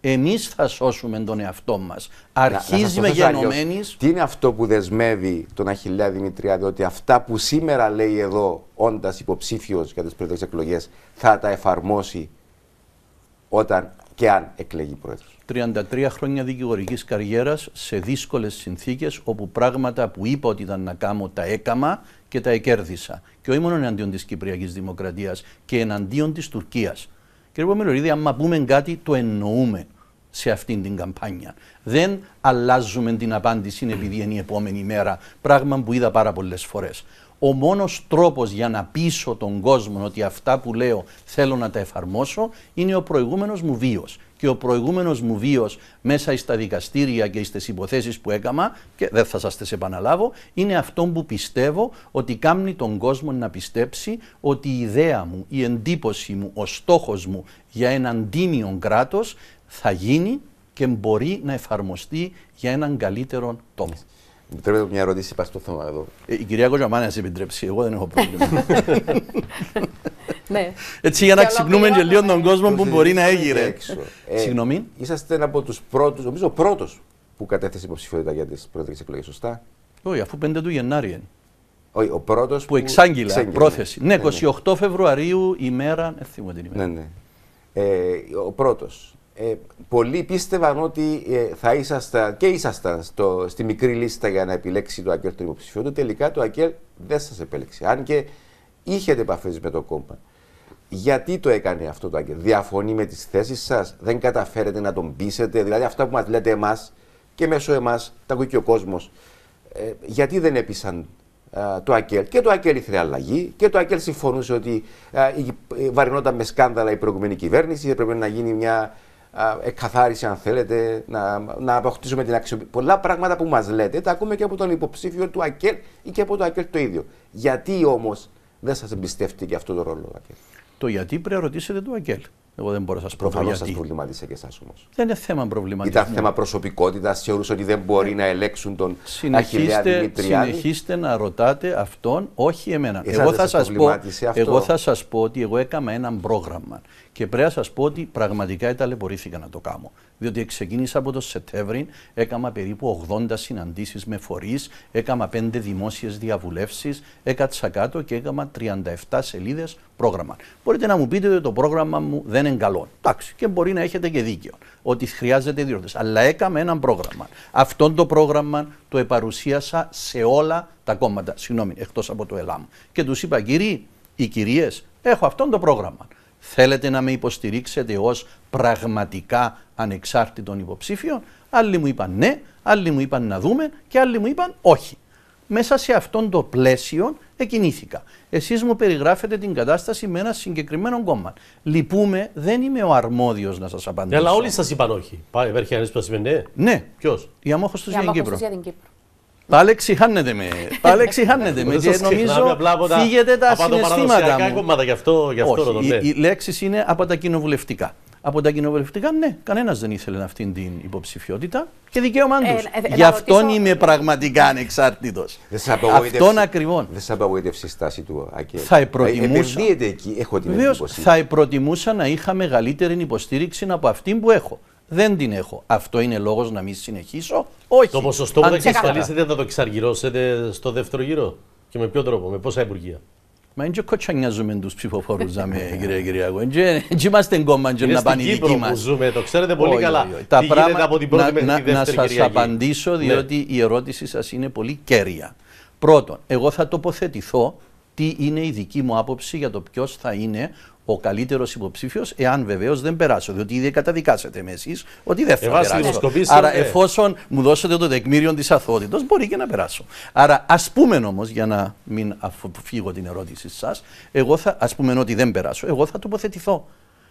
Εμείς θα σώσουμε τον εαυτό μας. Αρχίζει με γενομένη. Τι είναι αυτό που δεσμεύει τον Αχιλιά Δημητριάδη, ότι αυτά που σήμερα λέει εδώ, όντας υποψήφιος για τις πρώτε εκλογές, θα τα εφαρμόσει όταν και αν εκλεγεί πρόεδρος. 33 χρόνια δικηγορικής καριέρας σε δύσκολες συνθήκες όπου πράγματα που είπα ότι ήταν να κάνω τα έκαμα και τα εκέρδισα. Και όχι μόνο εναντίον της Κυπριακής Δημοκρατίας και εναντίον της Τουρκίας. Κύριε Πομελωρίδη, άμα πούμε κάτι το εννοούμε σε αυτήν την καμπάνια. Δεν αλλάζουμε την απάντηση επειδή είναι η επόμενη μέρα, πράγμα που είδα πάρα πολλές φορές ο μόνος τρόπος για να πείσω τον κόσμο ότι αυτά που λέω θέλω να τα εφαρμόσω είναι ο προηγούμενος μου βίος. Και ο προηγούμενος μου βίος μέσα στα δικαστήρια και στις υποθέσεις που έκαμα και δεν θα σας τις επαναλάβω, είναι αυτό που πιστεύω ότι κάνει τον κόσμο να πιστέψει ότι η ιδέα μου, η εντύπωση μου, ο στόχος μου για έναν τίμιο κράτος θα γίνει και μπορεί να εφαρμοστεί για έναν καλύτερο τόμο. Επιτρέπετε μια ερώτηση, πας στο θέμα εδώ. Ε, η κυρία Κοζαμάνη, αν σε επιτρέψει, εγώ δεν έχω πρόβλημα. ναι. Έτσι για να ξυπνούμε και λίγο τον κόσμο που μπορεί να έγειρε. Ε, Συγγνώμη. Είσαστε ένα από τους πρώτους, νομίζω ο πρώτος που κατέθεσε υποψηφιότητα για τις προεδρικές εκλογές, σωστά. Όχι, αφού 5 του Γενάρη Όχι, ο πρώτος. Που, που εξάγγειλα πρόθεση. Ναι, 28 ναι, ναι. Φεβρουαρίου ημέρα. Δεν θυμάμαι την ημέρα. Ναι, ναι. Ε, ο πρώτος ε, πολλοί πίστευαν ότι ε, θα ήσασταν και ήσασταν στο, στη μικρή λίστα για να επιλέξει το ΑΚΕΛ το υποψηφιό του. Τελικά το ΑΚΕΛ δεν σας επέλεξε. Αν και είχετε επαφές με το κόμμα. Γιατί το έκανε αυτό το ΑΚΕΛ, Διαφωνεί με τις θέσεις σας, δεν καταφέρετε να τον πείσετε. Δηλαδή αυτά που μας λέτε εμάς και μέσω εμάς, τα ακούει και ο κόσμος. Ε, γιατί δεν έπεισαν ε, το ΑΚΕΛ. Και το ΑΚΕΛ ήθελε αλλαγή και το ΑΚΕΛ συμφωνούσε ότι βαρυνόταν βαρινόταν με σκάνδαλα η προηγούμενη κυβέρνηση, έπρεπε να γίνει μια εκαθάριση, αν θέλετε, να, να αποκτήσουμε την αξιοποίηση, Πολλά πράγματα που μας λέτε τα ακούμε και από τον υποψήφιο του ΑΚΕΛ ή και από το ΑΚΕΛ το ίδιο. Γιατί όμως δεν σας εμπιστεύτηκε αυτό το ρόλο, ΑΚΕΛ. Το γιατί πρέπει να ρωτήσετε του ΑΚΕΛ. Εγώ δεν μπορώ να σας πω. Προφανώς σας προβλημάτισε και εσάς όμως. Δεν είναι θέμα προβληματισμού. Ήταν θέμα προσωπικότητας. Θεωρούσε ότι δεν μπορεί να ελέξουν τον Αχιλέα Δημητριάδη. Συνεχίστε να ρωτάτε αυτόν, όχι εμένα. εγώ θα, σας πω, εγώ θα σας πω ότι εγώ έκανα ένα πρόγραμμα και πρέπει να σας πω ότι πραγματικά ταλαιπωρήθηκα να το κάνω. Διότι ξεκίνησα από το Σεπτέμβρη, έκανα περίπου 80 συναντήσεις με φορείς, έκανα 5 δημόσιες διαβουλεύσεις, έκατσα κάτω και έκανα 37 σελίδες πρόγραμμα. Μπορείτε να μου πείτε ότι το πρόγραμμα μου δεν είναι καλό. Εντάξει, και μπορεί να έχετε και δίκιο ότι χρειάζεται διόρθωση. Αλλά έκαμε ένα πρόγραμμα. Αυτό το πρόγραμμα το επαρουσίασα σε όλα τα κόμματα, συγγνώμη, εκτός από το ΕΛΑΜ. Και τους είπα, κύριοι, οι κυρίες, έχω αυτό το πρόγραμμα. Θέλετε να με υποστηρίξετε ως πραγματικά ανεξάρτητον υποψήφιο. Άλλοι μου είπαν ναι, άλλοι μου είπαν να δούμε και άλλοι μου είπαν όχι. Μέσα σε αυτόν το πλαίσιο εκινήθηκα. Εσείς μου περιγράφετε την κατάσταση με ένα συγκεκριμένο κόμμα. Λυπούμε, δεν είμαι ο αρμόδιος να σας απαντήσω. Αλλά όλοι σας είπαν όχι. Υπάρχει ένας που ναι. Ναι. Ποιος. Η Αμόχωστος για την Κύπρο. Πάλε ξηχάνετε με. Πάλε ξηχάνετε με. Και νομίζω φύγετε τα συναισθήματα. Από τα γι' αυτό, γι αυτό Όχι, οι, ναι. λέξεις είναι από τα κοινοβουλευτικά. Από τα κοινοβουλευτικά, ναι, κανένας δεν ήθελε αυτή την υποψηφιότητα και δικαίωμά τους. Ε, ε, ε Γι' αυτόν είμαι πραγματικά ανεξάρτητος. Αυτόν ακριβώς. Δεν σε απογοητεύσει η στάση του ΑΚΕ. Θα προτιμούσα. Ε, εκεί, έχω την Βεβαίως, Θα προτιμούσα να είχα μεγαλύτερη υποστήριξη από αυτή που έχω. Δεν την έχω. Αυτό είναι λόγος να μην συνεχίσω. Όχι. Το ποσοστό που θα εξασφαλίσετε θα το εξαργυρώσετε στο δεύτερο γύρο. Και με ποιο τρόπο, με πόσα υπουργεία. Μα είναι και κοτσανιάζουμε τους ψηφοφόρους, κύριε Κυριακό. Είναι είμαστε κόμμα και να πάνε οι δικοί μας. Είναι ζούμε, το ξέρετε πολύ καλά. Τα πράγματα από την πρώτη μέχρι Να σας απαντήσω, ναι. διότι η ερώτηση σας είναι πολύ κέρια. Πρώτον, εγώ θα τοποθετηθώ τι είναι η δική μου άποψη για το ποιος θα είναι ο καλύτερος υποψήφιος, εάν βεβαίως δεν περάσω. Διότι ήδη καταδικάσατε με εσείς ότι δεν θα ε, περάσω. Άρα, ε. εφόσον μου δώσετε το δεκμήριο τη αθωότητα, μπορεί και να περάσω. Άρα, ας πούμε όμως, για να μην φύγω την ερώτηση σας, εγώ θα ας πούμε ότι δεν περάσω, εγώ θα τοποθετηθώ.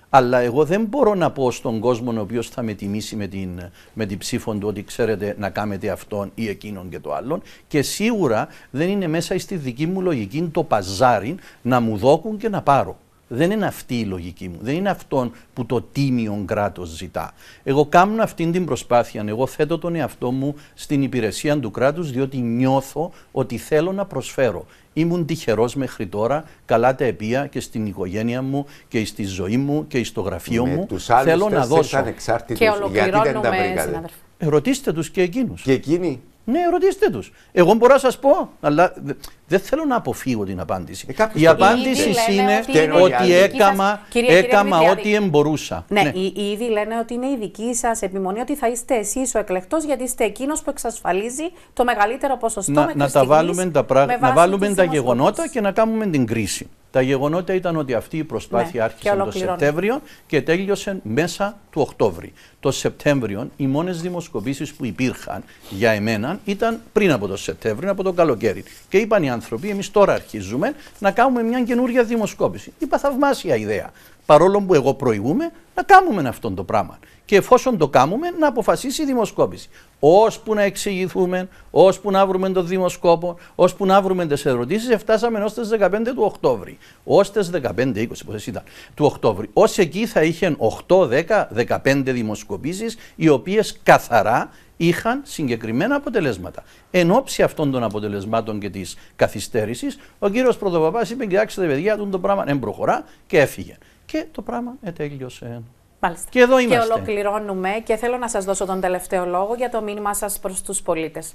Αλλά εγώ δεν μπορώ να πω στον κόσμο ο οποίος θα με τιμήσει με την, με την ψήφο του ότι ξέρετε να κάνετε αυτόν ή εκείνον και το άλλον. Και σίγουρα δεν είναι μέσα στη δική μου λογική το παζάρι να μου δόκουν και να πάρω. Δεν είναι αυτή η λογική μου. Δεν είναι αυτόν που το τίμιο κράτος ζητά. Εγώ κάνω αυτή την προσπάθεια. Εγώ θέτω τον εαυτό μου στην υπηρεσία του κράτους, διότι νιώθω ότι θέλω να προσφέρω. Ήμουν τυχερός μέχρι τώρα, καλά τα επία και στην οικογένεια μου και στη ζωή μου και στο γραφείο Με μου. Τους θέλω να δώσω. Και ολοκληρώνουμε, συνάδελφε. Ερωτήστε τους και εκείνους. Και εκείνοι. Ναι, ρωτήστε τους. Εγώ μπορώ να σας πω, αλλά δεν θέλω να αποφύγω την απάντηση. Ε, η απάντηση είναι ότι έκαμα, έκαμα ό,τι δηλαδή. εμπορούσα. Ναι, ναι. ήδη λένε ότι είναι η δική σας επιμονή, ότι θα είστε εσείς ο εκλεκτός, γιατί είστε εκείνος που εξασφαλίζει το μεγαλύτερο ποσοστό να, με να τα βάλουμε τα πράγματα, να βάλουμε τα γεγονότα και να κάνουμε την κρίση. Τα γεγονότα ήταν ότι αυτή η προσπάθεια ναι, άρχισε το Σεπτέμβριο και τέλειωσε μέσα του Οκτώβρη. Το Σεπτέμβριο οι μόνες δημοσκοπήσεις που υπήρχαν για εμένα ήταν πριν από το Σεπτέμβριο, από το καλοκαίρι. Και είπαν οι άνθρωποι, εμείς τώρα αρχίζουμε να κάνουμε μια καινούργια δημοσκόπηση. Είπα θαυμάσια ιδέα παρόλο που εγώ προηγούμε, να κάνουμε αυτό το πράγμα. Και εφόσον το κάνουμε, να αποφασίσει η δημοσκόπηση. Ώσπου να εξηγηθούμε, ώσπου να βρούμε τον δημοσκόπο, ώσπου να βρούμε τις ερωτήσεις, φτάσαμε έω τι 15 του Οκτώβρη. Ως τις 15-20, πόσε ήταν, του Οκτώβρη. Ως εκεί θα είχε 8-10-15 δημοσκοπήσεις, οι οποίες καθαρά είχαν συγκεκριμένα αποτελέσματα. Εν ώψη αυτών των αποτελεσμάτων και της καθυστέρησης, ο κύριος Πρωτοπαπάς είπε: Κοιτάξτε, παιδιά, το πράγμα δεν προχωρά και έφυγε και το πράγμα ετέλειωσε. Μάλιστα. Και εδώ είμαστε. Και ολοκληρώνουμε και θέλω να σας δώσω τον τελευταίο λόγο για το μήνυμα σας προς τους πολίτες.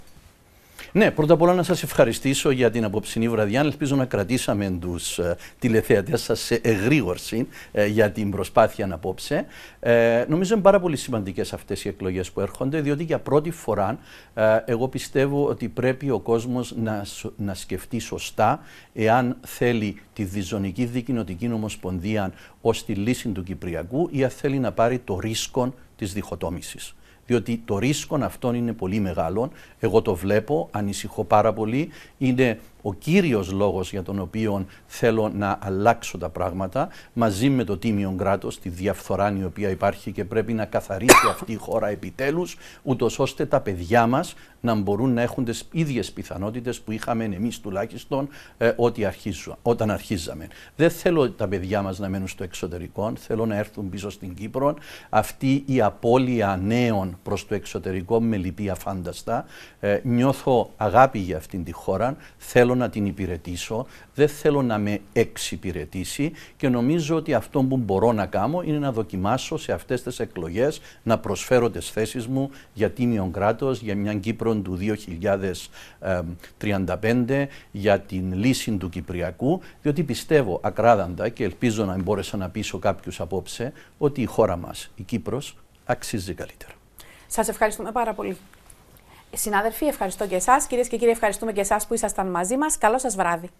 Ναι, πρώτα απ' όλα να σας ευχαριστήσω για την απόψινή βραδιά. Ελπίζω να κρατήσαμε τους ε, τηλεθεατές σας σε εγρήγορση ε, για την προσπάθεια απόψε. Ε, νομίζω είναι πάρα πολύ σημαντικές αυτές οι εκλογές που έρχονται, διότι για πρώτη φορά ε, εγώ πιστεύω ότι πρέπει ο κόσμος να, να σκεφτεί σωστά εάν θέλει τη διζωνική δικοινοτική νομοσπονδία ως τη λύση του Κυπριακού ή αν θέλει να πάρει το ρίσκο της διχοτόμησης διότι το ρίσκο αυτό είναι πολύ μεγάλο. Εγώ το βλέπω, ανησυχώ πάρα πολύ. Είναι ο κύριος λόγος για τον οποίο θέλω να αλλάξω τα πράγματα μαζί με το τίμιο κράτος, τη διαφθορά η οποία υπάρχει και πρέπει να καθαρίσει αυτή η χώρα επιτέλους ούτως ώστε τα παιδιά μας να μπορούν να έχουν τις ίδιες πιθανότητες που είχαμε εμείς τουλάχιστον ε, ό,τι αρχίζουμε, όταν αρχίζαμε. Δεν θέλω τα παιδιά μας να μένουν στο εξωτερικό, θέλω να έρθουν πίσω στην Κύπρο. Αυτή η απώλεια νέων προς το εξωτερικό με λυπεί αφάνταστα. Ε, νιώθω αγάπη για αυτήν τη χώρα, θέλω να την υπηρετήσω, δεν θέλω να με εξυπηρετήσει και νομίζω ότι αυτό που μπορώ να κάνω είναι να δοκιμάσω σε αυτές τις εκλογές να προσφέρω τις θέσεις μου για τίμιον κράτος, για μια Κύπρο του 2035 για την λύση του Κυπριακού, διότι πιστεύω ακράδαντα και ελπίζω να μπόρεσα να πείσω κάποιους απόψε ότι η χώρα μας, η Κύπρος, αξίζει καλύτερα. Σας ευχαριστούμε πάρα πολύ. Συνάδελφοι, ευχαριστώ και εσάς. Κυρίες και κύριοι, ευχαριστούμε και εσάς που ήσασταν μαζί μας. Καλό σας βράδυ.